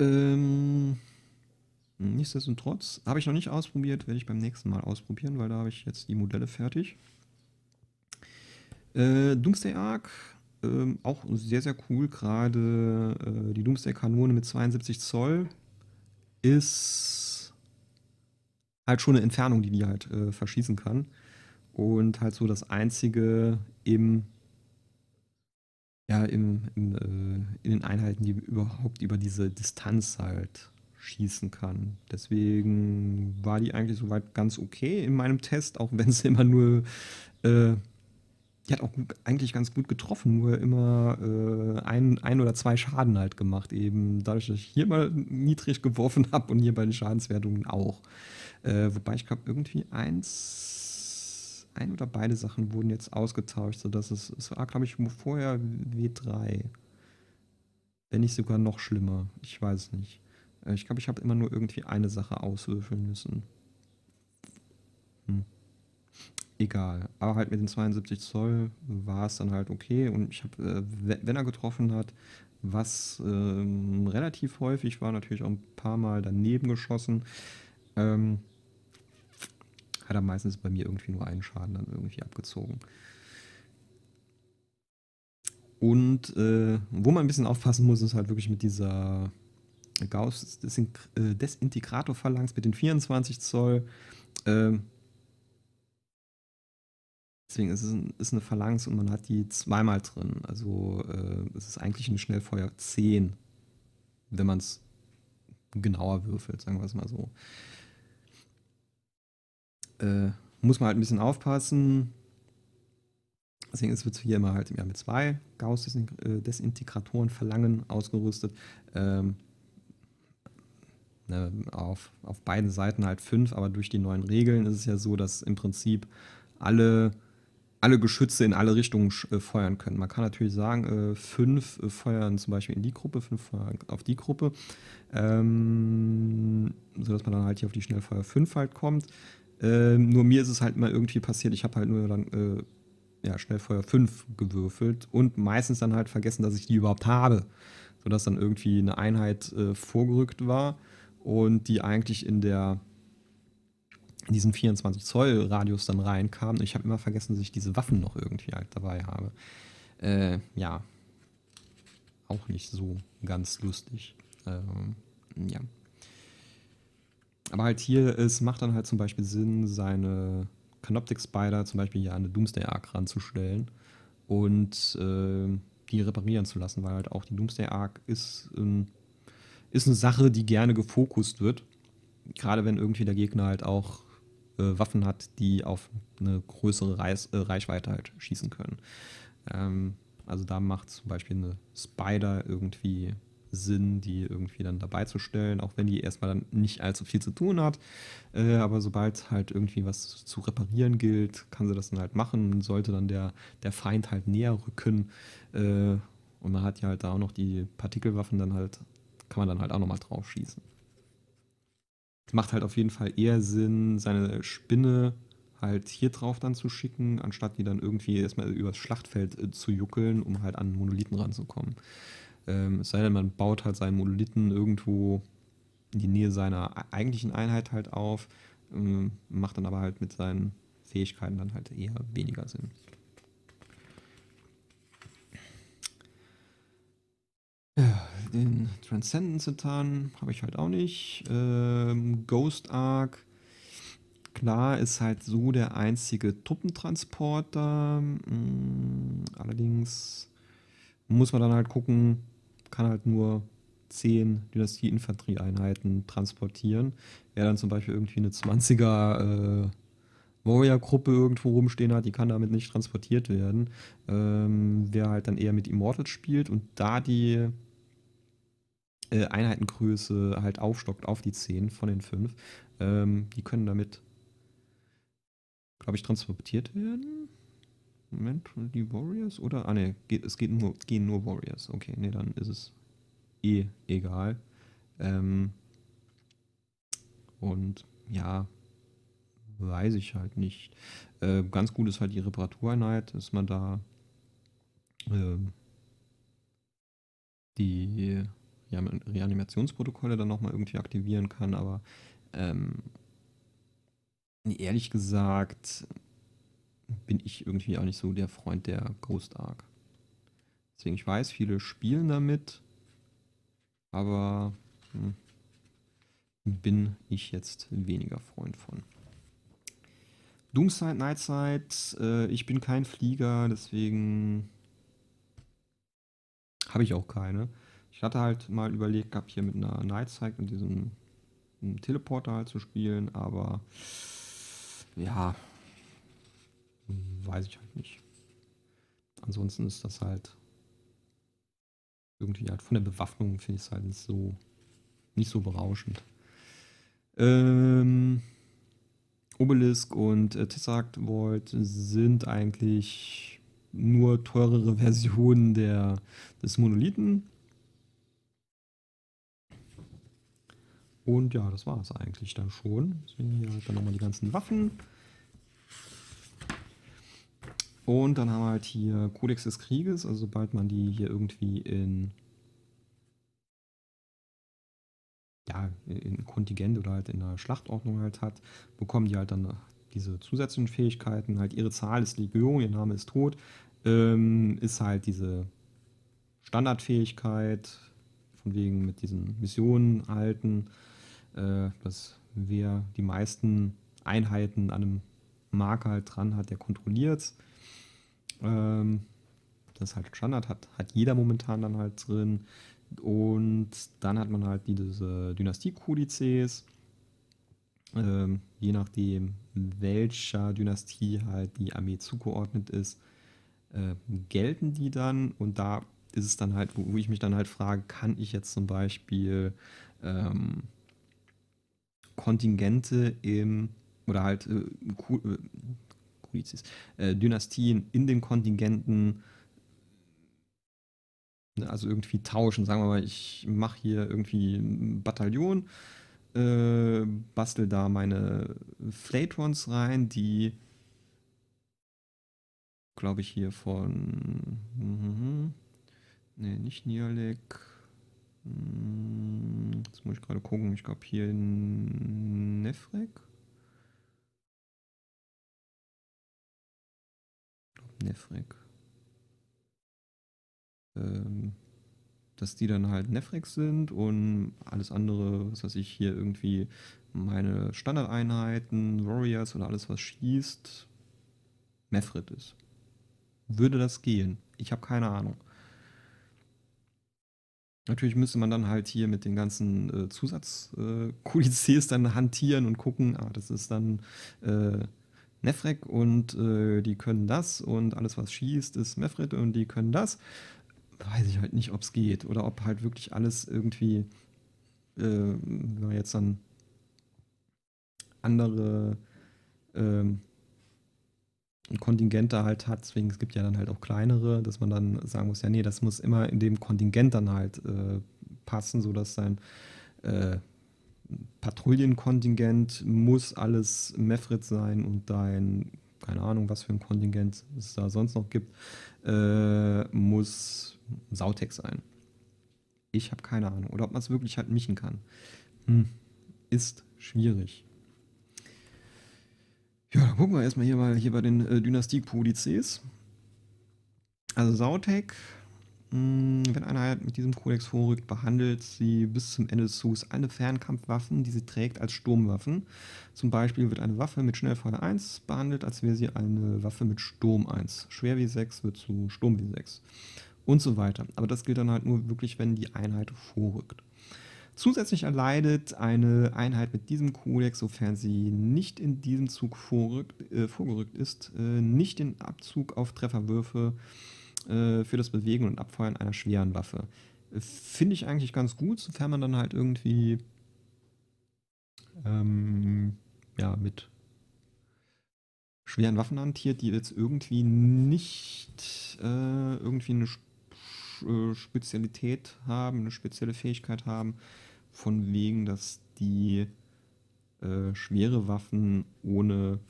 Ähm, nichtsdestotrotz habe ich noch nicht ausprobiert, werde ich beim nächsten Mal ausprobieren, weil da habe ich jetzt die Modelle fertig. Äh, Doomsday Arc, äh, auch sehr, sehr cool. Gerade äh, die Doomsday Kanone mit 72 Zoll ist halt schon eine Entfernung, die die halt äh, verschießen kann. Und halt so das einzige im, ja, im, im äh, in den Einheiten, die überhaupt über diese Distanz halt schießen kann. Deswegen war die eigentlich soweit ganz okay in meinem Test, auch wenn es immer nur äh, die hat auch gut, eigentlich ganz gut getroffen, nur immer äh, ein, ein oder zwei Schaden halt gemacht, eben dadurch, dass ich hier mal niedrig geworfen habe und hier bei den Schadenswertungen auch. Äh, wobei ich glaube, irgendwie eins, ein oder beide Sachen wurden jetzt ausgetauscht, sodass es, es war, glaube ich, vorher W3. Wenn nicht sogar noch schlimmer. Ich weiß nicht. Äh, ich glaube, ich habe immer nur irgendwie eine Sache auswürfeln müssen egal. Aber halt mit den 72 Zoll war es dann halt okay. Und ich habe, äh, wenn er getroffen hat, was ähm, relativ häufig war, natürlich auch ein paar Mal daneben geschossen, ähm, hat er meistens bei mir irgendwie nur einen Schaden dann irgendwie abgezogen. Und äh, wo man ein bisschen aufpassen muss, ist halt wirklich mit dieser Gauss-Desintegrator-Phalanx äh, mit den 24 Zoll. Ähm, Deswegen ist es ein, ist eine Phalanx und man hat die zweimal drin. Also äh, es ist eigentlich ein Schnellfeuer 10, wenn man es genauer würfelt, sagen wir es mal so. Äh, muss man halt ein bisschen aufpassen. Deswegen wird es hier immer halt mit zwei Gauss-Desintegratoren äh, verlangen ausgerüstet. Ähm, ne, auf, auf beiden Seiten halt fünf, aber durch die neuen Regeln ist es ja so, dass im Prinzip alle alle Geschütze in alle Richtungen äh, feuern können. Man kann natürlich sagen, äh, fünf äh, feuern zum Beispiel in die Gruppe, fünf feuern auf die Gruppe, ähm, sodass man dann halt hier auf die Schnellfeuer 5 halt kommt. Ähm, nur mir ist es halt immer irgendwie passiert, ich habe halt nur dann äh, ja, Schnellfeuer 5 gewürfelt und meistens dann halt vergessen, dass ich die überhaupt habe, sodass dann irgendwie eine Einheit äh, vorgerückt war und die eigentlich in der in diesen 24 Zoll Radius dann reinkam. ich habe immer vergessen, dass ich diese Waffen noch irgendwie halt dabei habe. Äh, ja, auch nicht so ganz lustig. Ähm, ja. Aber halt hier, es macht dann halt zum Beispiel Sinn, seine Canoptic Spider zum Beispiel hier an eine Doomsday Arc ranzustellen und äh, die reparieren zu lassen, weil halt auch die Doomsday Arc ist, ähm, ist eine Sache, die gerne gefokust wird. Gerade wenn irgendwie der Gegner halt auch äh, Waffen hat, die auf eine größere Reis, äh, Reichweite halt schießen können. Ähm, also da macht zum Beispiel eine Spider irgendwie Sinn, die irgendwie dann dabei zu stellen, auch wenn die erstmal dann nicht allzu viel zu tun hat. Äh, aber sobald halt irgendwie was zu reparieren gilt, kann sie das dann halt machen. Sollte dann der, der Feind halt näher rücken. Äh, und man hat ja halt da auch noch die Partikelwaffen, dann halt, kann man dann halt auch nochmal drauf schießen macht halt auf jeden Fall eher Sinn, seine Spinne halt hier drauf dann zu schicken, anstatt die dann irgendwie erstmal übers Schlachtfeld äh, zu juckeln, um halt an Monolithen ranzukommen. Ähm, es sei denn, man baut halt seinen Monolithen irgendwo in die Nähe seiner e-, eigentlichen Einheit halt auf, ähm, macht dann aber halt mit seinen Fähigkeiten dann halt eher weniger Sinn. Ja den Transcendence Titan habe ich halt auch nicht. Ähm, Ghost Arc, klar, ist halt so der einzige Truppentransporter. Mhm, allerdings muss man dann halt gucken, kann halt nur 10 Dynastie-Infanterieeinheiten transportieren. Wer dann zum Beispiel irgendwie eine 20er äh, Warrior-Gruppe irgendwo rumstehen hat, die kann damit nicht transportiert werden. Ähm, wer halt dann eher mit Immortals spielt und da die äh, Einheitengröße halt aufstockt auf die 10 von den 5. Ähm, die können damit, glaube ich, transportiert werden. Moment, die Warriors oder? Ah ne, es geht nur, gehen nur Warriors. Okay, ne, dann ist es eh egal. Ähm, und ja, weiß ich halt nicht. Äh, ganz gut ist halt die Reparatureinheit, dass man da äh, die Reanimationsprotokolle dann nochmal irgendwie aktivieren kann, aber ähm, ehrlich gesagt bin ich irgendwie auch nicht so der Freund der Ghost Arc. Deswegen, ich weiß, viele spielen damit, aber hm, bin ich jetzt weniger Freund von. Doomside, Nightside, äh, ich bin kein Flieger, deswegen habe ich auch keine. Ich hatte halt mal überlegt gehabt, hier mit einer Night Sight und diesem Teleporter halt zu spielen, aber ja, weiß ich halt nicht. Ansonsten ist das halt irgendwie halt von der Bewaffnung finde ich es halt nicht so, nicht so berauschend. Ähm, Obelisk und äh, Tesseract Vault sind eigentlich nur teurere Versionen der, des Monolithen. Und ja, das war es eigentlich dann schon. Deswegen hier halt dann nochmal die ganzen Waffen. Und dann haben wir halt hier Kodex des Krieges, also sobald man die hier irgendwie in ja, in Kontingent oder halt in der Schlachtordnung halt hat, bekommen die halt dann diese zusätzlichen Fähigkeiten. Halt ihre Zahl ist Legion, ihr Name ist Tod, ähm, ist halt diese Standardfähigkeit von wegen mit diesen Missionen halten äh, dass wer die meisten Einheiten an einem Marker halt dran hat, der kontrolliert. Ähm, das ist halt Standard, hat, hat jeder momentan dann halt drin. Und dann hat man halt diese Dynastie-Kodizes. Ähm, je nachdem, welcher Dynastie halt die Armee zugeordnet ist, äh, gelten die dann. Und da ist es dann halt, wo, wo ich mich dann halt frage, kann ich jetzt zum Beispiel ähm, Kontingente im, oder halt äh, äh Kulizis, äh, Dynastien in den Kontingenten, ne, also irgendwie tauschen. Sagen wir mal, ich mache hier irgendwie ein Bataillon, äh, bastel da meine Flatrons rein, die glaube ich hier von. Mhm. mhm nee, nicht Nialek. Hm, jetzt muss ich gerade gucken. Ich glaube hier in Nefrek. Nefrek. Ähm, dass die dann halt Nefrek sind und alles andere, was weiß ich, hier irgendwie meine Standardeinheiten, Warriors oder alles, was schießt, Mefrit ist. Würde das gehen? Ich habe keine Ahnung. Natürlich müsste man dann halt hier mit den ganzen äh, Zusatzkodizes äh, dann hantieren und gucken, ah, das ist dann äh, Nefrek und äh, die können das und alles, was schießt, ist Mefred und die können das. Weiß ich halt nicht, ob es geht oder ob halt wirklich alles irgendwie, ähm, wenn man jetzt dann andere ähm, Kontingent da halt hat. Deswegen es gibt ja dann halt auch kleinere, dass man dann sagen muss, ja, nee, das muss immer in dem Kontingent dann halt äh, passen, sodass sein äh, Patrouillenkontingent muss alles Mefrit sein und dein, keine Ahnung, was für ein Kontingent es da sonst noch gibt, äh, muss Sautex sein. Ich habe keine Ahnung. Oder ob man es wirklich halt mischen kann. Hm. Ist schwierig. Ja, dann gucken wir erstmal hier, mal hier bei den äh, Dynastie-Kodizes. Also Sautek, hm, wenn eine Einheit halt mit diesem Kodex vorrückt, behandelt sie bis zum Ende des Zugs alle Fernkampfwaffen, die sie trägt, als Sturmwaffen. Zum Beispiel wird eine Waffe mit Schnellfeuer 1 behandelt, als wäre sie eine Waffe mit Sturm 1. Schwer wie 6 wird zu Sturm wie 6. Und so weiter. Aber das gilt dann halt nur wirklich, wenn die Einheit vorrückt. Zusätzlich erleidet eine Einheit mit diesem Kodex, sofern sie nicht in diesem Zug vorrückt, äh, vorgerückt ist, äh, nicht den Abzug auf Trefferwürfe äh, für das Bewegen und Abfeuern einer schweren Waffe. Finde ich eigentlich ganz gut, sofern man dann halt irgendwie ähm, ja, mit schweren Waffen hantiert, die jetzt irgendwie nicht äh, irgendwie eine äh, Spezialität haben, eine spezielle Fähigkeit haben von wegen, dass die äh, schwere Waffen ohne,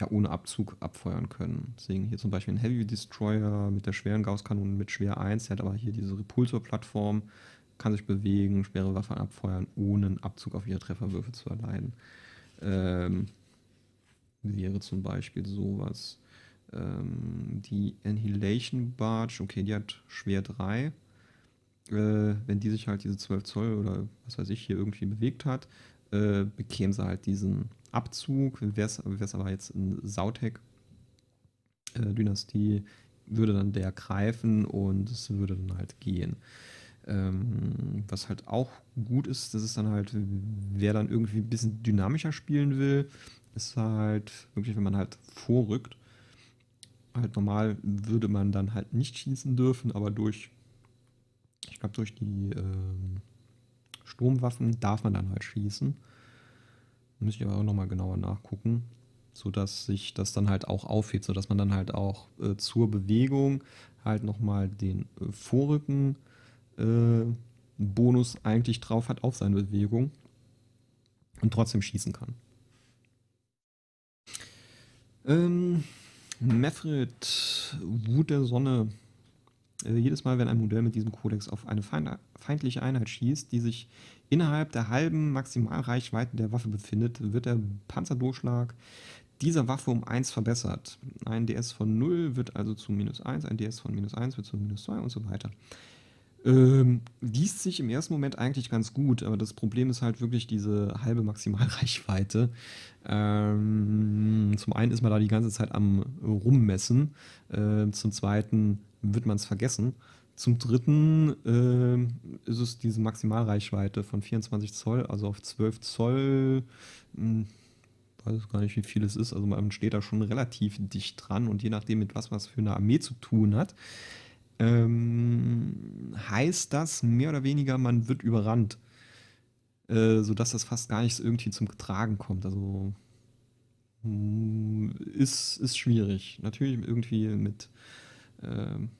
ja, ohne Abzug abfeuern können. Deswegen hier zum Beispiel ein Heavy Destroyer mit der schweren Gausskanone mit schwer 1, der hat aber hier diese Repulsor-Plattform, kann sich bewegen, schwere Waffen abfeuern, ohne einen Abzug auf ihre Trefferwürfe zu erleiden. Ähm, wäre zum Beispiel sowas. Ähm, die Annihilation Barge, okay, die hat schwer 3 äh, wenn die sich halt diese 12 Zoll oder was weiß ich hier irgendwie bewegt hat, äh, bekämen sie halt diesen Abzug. Wäre es aber jetzt ein Sautec-Dynastie, äh, würde dann der greifen und es würde dann halt gehen. Ähm, was halt auch gut ist, das ist dann halt, wer dann irgendwie ein bisschen dynamischer spielen will, ist halt wirklich, wenn man halt vorrückt. Halt normal würde man dann halt nicht schießen dürfen, aber durch ich glaube, durch die ähm, Sturmwaffen darf man dann halt schießen. Muss ich aber auch nochmal genauer nachgucken, sodass sich das dann halt auch aufhebt, sodass man dann halt auch äh, zur Bewegung halt nochmal den äh, Vorrücken äh, Bonus eigentlich drauf hat auf seine Bewegung und trotzdem schießen kann. Ähm, Mefred, Wut der Sonne, also jedes Mal, wenn ein Modell mit diesem Kodex auf eine feindliche Einheit schießt, die sich innerhalb der halben Maximalreichweite der Waffe befindet, wird der Panzerdurchschlag dieser Waffe um 1 verbessert. Ein DS von 0 wird also zu minus 1, ein DS von minus 1 wird zu minus 2 und so weiter. Ähm, liest sich im ersten Moment eigentlich ganz gut, aber das Problem ist halt wirklich diese halbe Maximalreichweite. Ähm, zum einen ist man da die ganze Zeit am Rummessen, äh, zum zweiten wird man es vergessen. Zum Dritten äh, ist es diese Maximalreichweite von 24 Zoll, also auf 12 Zoll. Mh, hm, weiß gar nicht, wie viel es ist. Also man steht da schon relativ dicht dran und je nachdem, mit was man es für eine Armee zu tun hat, ähm, heißt das mehr oder weniger, man wird überrannt. Äh, sodass das fast gar nichts irgendwie zum Tragen kommt. Also mh, hm, ist, ist schwierig. Natürlich irgendwie mit ähm,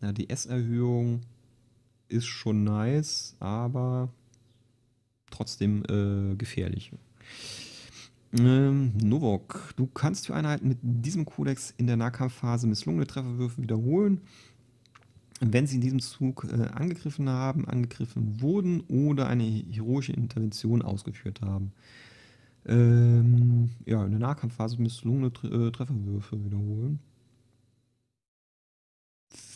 na, die S-Erhöhung ist schon nice, aber trotzdem äh, gefährlich. Ähm, Novok, du kannst für Einheiten mit diesem Kodex in der Nahkampfphase misslungene Trefferwürfe wiederholen, wenn sie in diesem Zug äh, angegriffen haben, angegriffen wurden oder eine heroische Intervention ausgeführt haben. Ähm, ja, in der Nahkampfphase misslungene Tre äh, Trefferwürfe wiederholen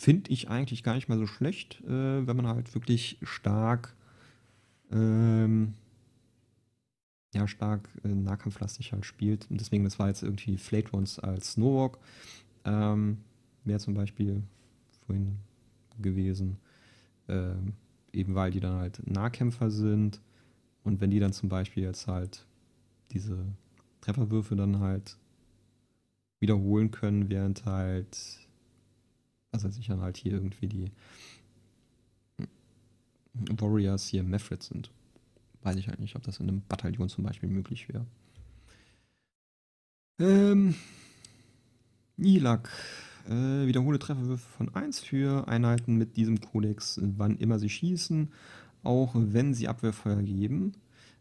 finde ich eigentlich gar nicht mal so schlecht, äh, wenn man halt wirklich stark, ähm, ja, stark äh, nahkampflastig halt spielt. Und deswegen, das war jetzt irgendwie Flayed Ones als Snowwalk. Ähm, Wäre zum Beispiel vorhin gewesen, ähm, eben weil die dann halt Nahkämpfer sind. Und wenn die dann zum Beispiel jetzt halt diese Trefferwürfe dann halt wiederholen können, während halt also sichern halt hier irgendwie die Warriors hier Mefrit sind. Weiß ich halt nicht, ob das in einem Bataillon zum Beispiel möglich wäre. Ähm, Nilak. Äh, wiederhole Trefferwürfe von 1 für Einheiten mit diesem Kodex, wann immer sie schießen, auch wenn sie Abwehrfeuer geben,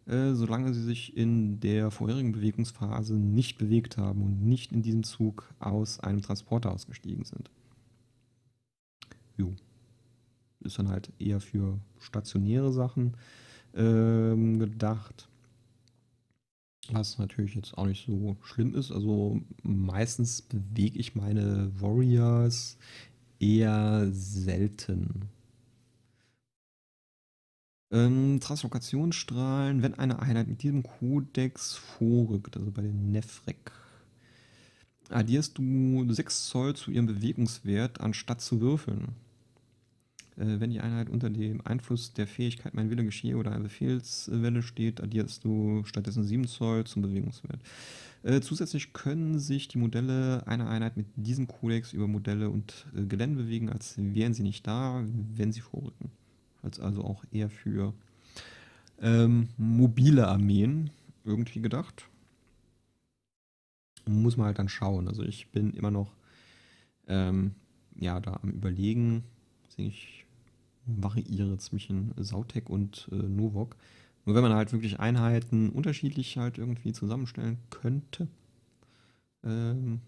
äh, solange sie sich in der vorherigen Bewegungsphase nicht bewegt haben und nicht in diesem Zug aus einem Transporter ausgestiegen sind jo, ist dann halt eher für stationäre Sachen ähm, gedacht. Was natürlich jetzt auch nicht so schlimm ist. Also meistens bewege ich meine Warriors eher selten. Ähm, Translokationsstrahlen, wenn eine Einheit mit diesem Kodex vorrückt, also bei den Nefrek, addierst du 6 Zoll zu ihrem Bewegungswert, anstatt zu würfeln. Äh, wenn die Einheit unter dem Einfluss der Fähigkeit Mein Wille geschehe oder eine Befehlswelle steht, addierst du stattdessen 7 Zoll zum Bewegungswert. Äh, zusätzlich können sich die Modelle einer Einheit mit diesem Kodex über Modelle und äh, Gelände bewegen, als wären sie nicht da, wenn sie vorrücken. Als also auch eher für ähm, mobile Armeen irgendwie gedacht. Muss man halt dann schauen. Also ich bin immer noch ähm, ja, da am Überlegen. Deswegen ich variiere zwischen Sautec und äh, Novok. Nur wenn man halt wirklich Einheiten unterschiedlich halt irgendwie zusammenstellen könnte, ähm,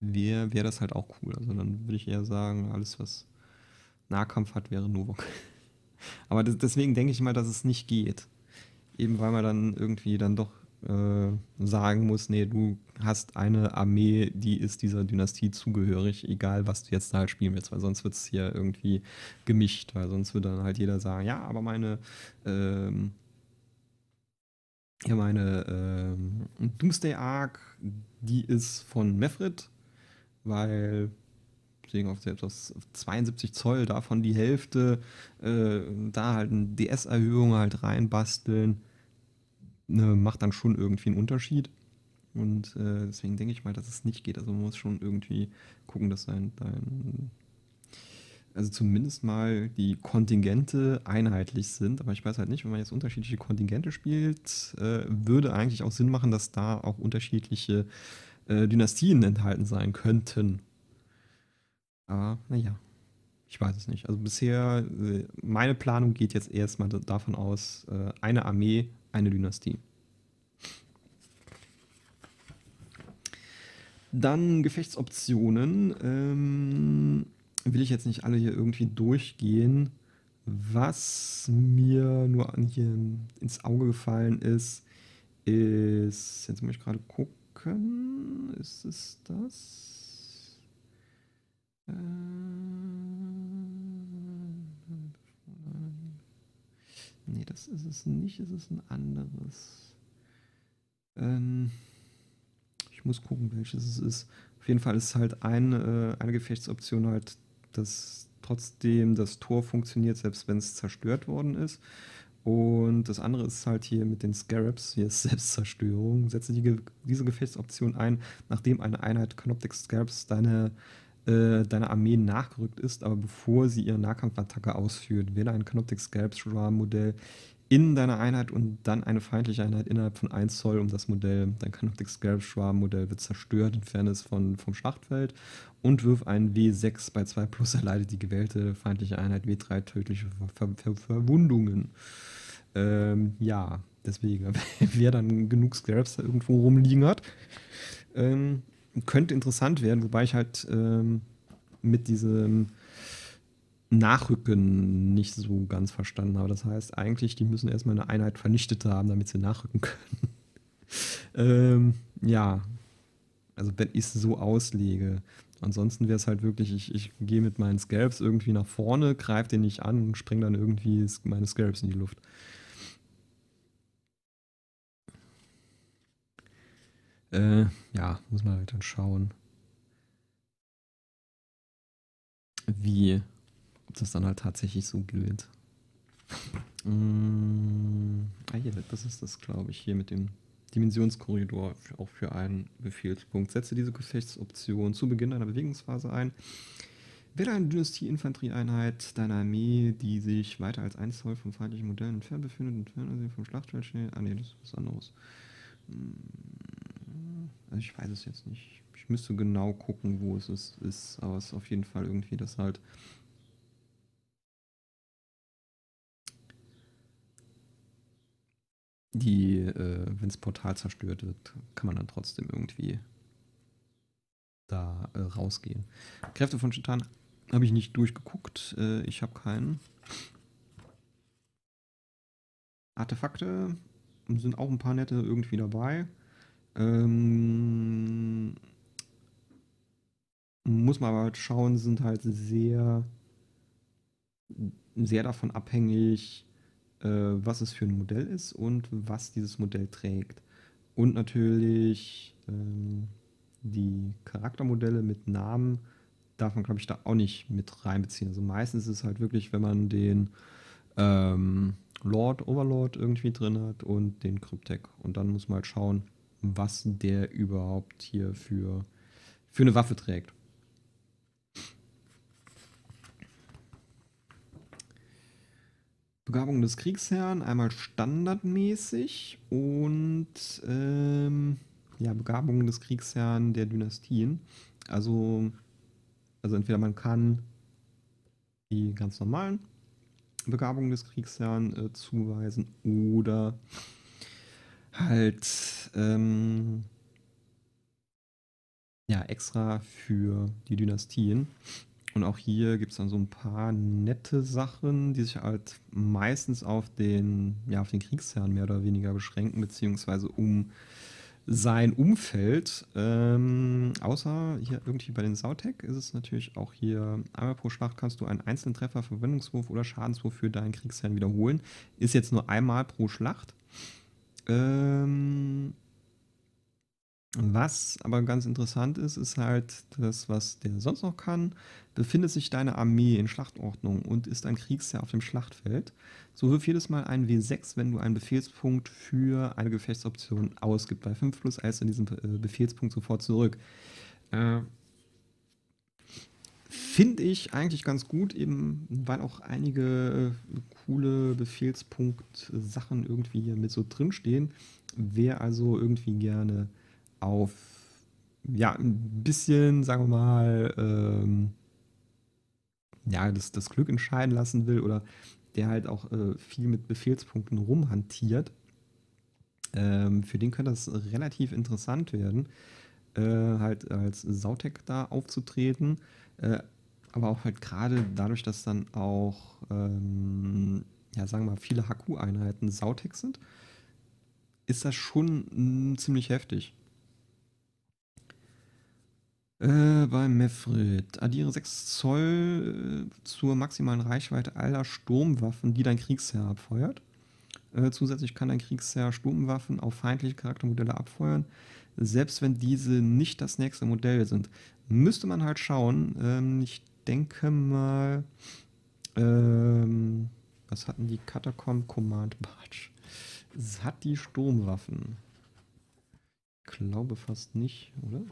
wäre wär das halt auch cool. Also dann würde ich eher sagen, alles was Nahkampf hat, wäre Novok. Aber deswegen denke ich mal, dass es nicht geht. Eben weil man dann irgendwie dann doch äh, sagen muss, nee, du hast eine Armee, die ist dieser Dynastie zugehörig, egal was du jetzt da halt spielen willst, weil sonst wird es hier irgendwie gemischt, weil sonst würde dann halt jeder sagen, ja, aber meine ähm, ja, meine ähm, Doomsday Arc, die ist von Mefrit, weil deswegen auf selbst aus 72 Zoll davon die Hälfte äh, da halt eine DS-Erhöhung halt reinbasteln. Ne, macht dann schon irgendwie einen Unterschied. Und äh, deswegen denke ich mal, dass es nicht geht. Also man muss schon irgendwie gucken, dass dein, dein also zumindest mal die Kontingente einheitlich sind. Aber ich weiß halt nicht, wenn man jetzt unterschiedliche Kontingente spielt, äh, würde eigentlich auch Sinn machen, dass da auch unterschiedliche äh, Dynastien enthalten sein könnten. Aber naja, ich weiß es nicht. Also bisher, äh, meine Planung geht jetzt erstmal davon aus, äh, eine Armee eine Dynastie. Dann Gefechtsoptionen. Ähm, will ich jetzt nicht alle hier irgendwie durchgehen. Was mir nur hier ins Auge gefallen ist, ist. Jetzt muss ich gerade gucken. Ist es das? Äh. Nee, das ist es nicht. Es ist ein anderes. Ähm, ich muss gucken, welches es ist. Auf jeden Fall ist halt ein, äh, eine Gefechtsoption halt, dass trotzdem das Tor funktioniert, selbst wenn es zerstört worden ist. Und das andere ist halt hier mit den Scarabs, hier ist Selbstzerstörung. Setze die, diese Gefechtsoption ein, nachdem eine Einheit Canoptic Scarabs deine äh, deiner Armee nachgerückt ist, aber bevor sie ihre Nahkampfattacke ausführt, wähle ein Canoptic Scalp-Modell in deiner Einheit und dann eine feindliche Einheit innerhalb von 1 Zoll um das Modell. Dein Canoptic Scarab Schwarm Modell wird zerstört, in Fairness von, vom Schlachtfeld und wirf einen W6 bei 2 plus erleidet die gewählte feindliche Einheit W3 tödliche Ver Ver Verwundungen. Ähm, ja, deswegen, wer dann genug Scarabs da irgendwo rumliegen hat, ähm, könnte interessant werden, wobei ich halt ähm, mit diesem Nachrücken nicht so ganz verstanden habe. Das heißt, eigentlich, die müssen erstmal eine Einheit vernichtet haben, damit sie nachrücken können. ähm, ja, also wenn ich es so auslege. Ansonsten wäre es halt wirklich, ich, ich gehe mit meinen Scalps irgendwie nach vorne, greife den nicht an und springe dann irgendwie meine Scalps in die Luft. Äh, ja, muss man halt dann schauen, wie ob das dann halt tatsächlich so gilt. mm, ah, hier, das ist das, glaube ich, hier mit dem Dimensionskorridor auch für einen Befehlspunkt. Setze diese Gefechtsoption zu Beginn einer Bewegungsphase ein. Wähle eine Dynastie-Infanterieeinheit deiner Armee, die sich weiter als 1 Zoll vom feindlichen Modell entfernt befindet, entfernt sie vom Schlachtfeld schnell. Ah, nee, das ist was anderes. Hm. Also ich weiß es jetzt nicht. Ich müsste genau gucken, wo es ist, ist aber es ist auf jeden Fall irgendwie das halt. Die, äh, wenn das Portal zerstört wird, kann man dann trotzdem irgendwie da äh, rausgehen. Kräfte von Chitan habe ich nicht durchgeguckt. Äh, ich habe keinen. Artefakte sind auch ein paar nette irgendwie dabei. Ähm, muss man aber schauen, sind halt sehr, sehr davon abhängig, äh, was es für ein Modell ist und was dieses Modell trägt. Und natürlich ähm, die Charaktermodelle mit Namen darf man, glaube ich, da auch nicht mit reinbeziehen. Also meistens ist es halt wirklich, wenn man den ähm, Lord, Overlord irgendwie drin hat und den Kryptek. Und dann muss man halt schauen, was der überhaupt hier für, für eine Waffe trägt. Begabung des Kriegsherrn, einmal standardmäßig und ähm, ja, Begabung des Kriegsherrn der Dynastien. Also, also entweder man kann die ganz normalen Begabungen des Kriegsherrn äh, zuweisen oder halt ähm, ja, extra für die Dynastien. Und auch hier gibt es dann so ein paar nette Sachen, die sich halt meistens auf den, ja, auf den Kriegsherrn mehr oder weniger beschränken, beziehungsweise um sein Umfeld. Ähm, außer hier irgendwie bei den Sautek ist es natürlich auch hier, einmal pro Schlacht kannst du einen einzelnen Treffer, Verwendungswurf oder Schadenswurf für deinen Kriegsherrn wiederholen. Ist jetzt nur einmal pro Schlacht. Ähm, was aber ganz interessant ist, ist halt das, was der sonst noch kann. Befindet sich deine Armee in Schlachtordnung und ist ein Kriegsherr auf dem Schlachtfeld, so wirf jedes Mal ein W6, wenn du einen Befehlspunkt für eine Gefechtsoption ausgibst. Bei 5 plus 1 du diesen Befehlspunkt sofort zurück. Äh, finde ich eigentlich ganz gut, eben weil auch einige äh, coole Befehlspunkt-Sachen irgendwie hier mit so drinstehen. Wer also irgendwie gerne auf ja, ein bisschen, sagen wir mal, ähm, ja, das, das Glück entscheiden lassen will oder der halt auch äh, viel mit Befehlspunkten rumhantiert, ähm, für den könnte das relativ interessant werden, äh, halt als Sautek da aufzutreten. Äh, aber auch halt gerade dadurch, dass dann auch, ähm, ja, sagen wir mal, viele Haku-Einheiten sautex sind, ist das schon mm, ziemlich heftig. Äh, bei Mefrit. Addiere 6 Zoll äh, zur maximalen Reichweite aller Sturmwaffen, die dein Kriegsherr abfeuert. Äh, zusätzlich kann ein Kriegsherr Sturmwaffen auf feindliche Charaktermodelle abfeuern, selbst wenn diese nicht das nächste Modell sind. Müsste man halt schauen. Ähm, ich denke mal, ähm, was hatten die Catacomb Command Barge? Es hat die Sturmwaffen. Ich glaube fast nicht, oder?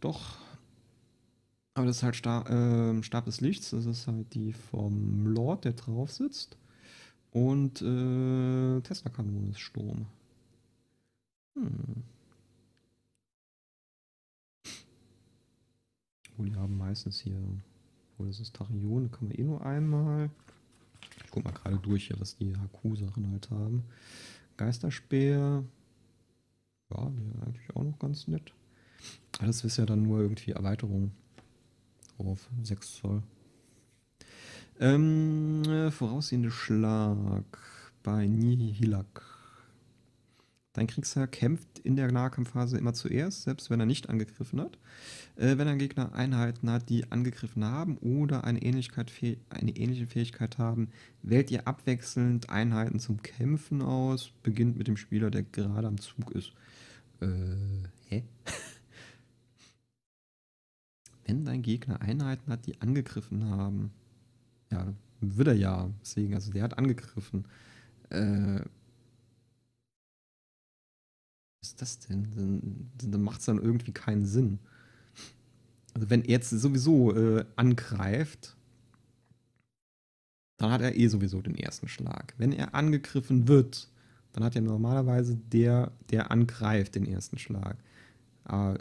Doch. Aber das ist halt Stab, äh, Stab des Lichts. Das ist halt die vom Lord, der drauf sitzt. Und äh, Tesla-Kanone ist Sturm. Hm. Oh, die haben meistens hier. Obwohl, das ist Tachyon, kann man eh nur einmal. Ich guck mal gerade durch hier, was die HQ-Sachen halt haben. Geisterspeer. Ja, die eigentlich auch noch ganz nett. Alles ist ja dann nur irgendwie Erweiterung auf 6 Zoll. Ähm, äh, voraussehende Schlag bei Nihilak. Dein Kriegsherr kämpft in der Nahkampfphase immer zuerst, selbst wenn er nicht angegriffen hat. Äh, wenn ein Gegner Einheiten hat, die angegriffen haben oder eine, Ähnlichkeit, eine ähnliche Fähigkeit haben, wählt ihr abwechselnd Einheiten zum Kämpfen aus, beginnt mit dem Spieler, der gerade am Zug ist. Äh, hä? wenn dein Gegner Einheiten hat, die angegriffen haben ja, will er ja deswegen, also der hat angegriffen. Äh, was ist das denn? Dann, dann macht es dann irgendwie keinen Sinn. Also wenn er jetzt sowieso äh, angreift, dann hat er eh sowieso den ersten Schlag. Wenn er angegriffen wird, dann hat ja normalerweise der, der angreift, den ersten Schlag. Aber,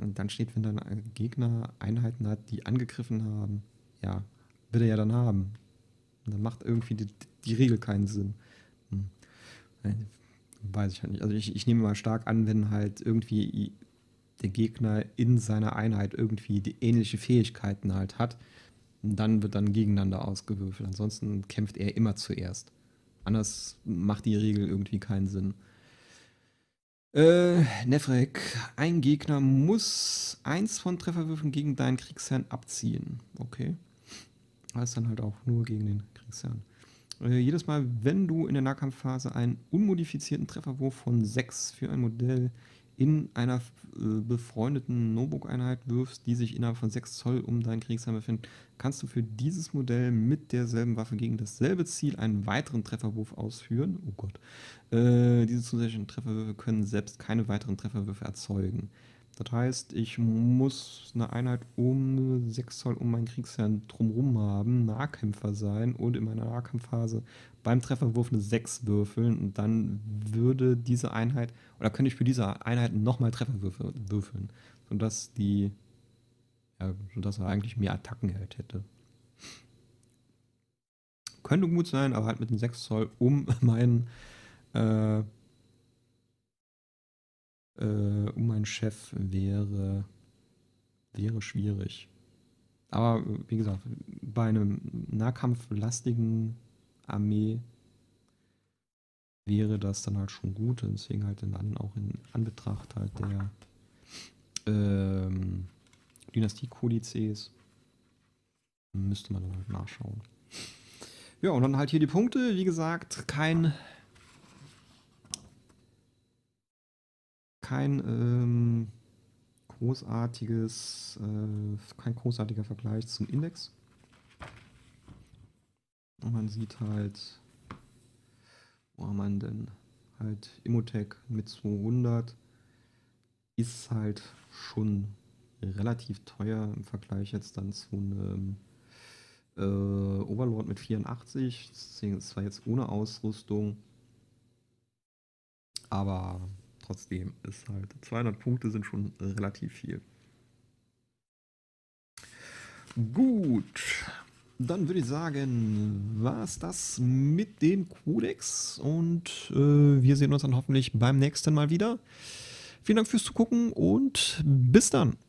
und dann steht, wenn dann Gegner Einheiten hat, die angegriffen haben, ja, will er ja dann haben. Und dann macht irgendwie die, die Regel keinen Sinn. Hm. Äh, weiß ich halt nicht. Also ich, ich nehme mal stark an, wenn halt irgendwie der Gegner in seiner Einheit irgendwie die ähnliche Fähigkeiten halt hat, dann wird dann gegeneinander ausgewürfelt. Ansonsten kämpft er immer zuerst. Anders macht die Regel irgendwie keinen Sinn. Äh, Nefrek, ein Gegner muss eins von Trefferwürfen gegen deinen Kriegsherrn abziehen. Okay als dann halt auch nur gegen den Kriegsherrn. Äh, jedes Mal, wenn du in der Nahkampfphase einen unmodifizierten Trefferwurf von 6 für ein Modell in einer äh, befreundeten Notebook-Einheit wirfst, die sich innerhalb von 6 Zoll um deinen Kriegsherrn befindet, kannst du für dieses Modell mit derselben Waffe gegen dasselbe Ziel einen weiteren Trefferwurf ausführen. Oh Gott. Äh, diese zusätzlichen Trefferwürfe können selbst keine weiteren Trefferwürfe erzeugen. Das heißt, ich muss eine Einheit um 6 Zoll um meinen Kriegsherrn drumherum haben, Nahkämpfer sein und in meiner Nahkampfphase beim Trefferwurf eine 6 würfeln und dann würde diese Einheit, oder könnte ich für diese Einheit nochmal Trefferwürfe würfeln, sodass die, ja, sodass er eigentlich mehr Attacken halt hätte. Könnte gut sein, aber halt mit einem 6 Zoll um meinen äh, äh, um einen Chef wäre, wäre schwierig. Aber wie gesagt, bei einem nahkampflastigen Armee wäre das dann halt schon gut. Deswegen halt dann auch in Anbetracht halt der ähm, dynastie müsste man dann halt nachschauen. Ja, und dann halt hier die Punkte. Wie gesagt, kein kein ähm, großartiges, äh, kein großartiger Vergleich zum Index. Und man sieht halt, wo haben wir denn? Halt Immotech mit 200 ist halt schon relativ teuer im Vergleich jetzt dann zu einem äh, Overlord mit 84. Deswegen ist zwar jetzt ohne Ausrüstung, aber trotzdem ist halt 200 Punkte sind schon relativ viel. Gut, dann würde ich sagen, war es das mit dem Codex und äh, wir sehen uns dann hoffentlich beim nächsten Mal wieder. Vielen Dank fürs Zugucken und bis dann.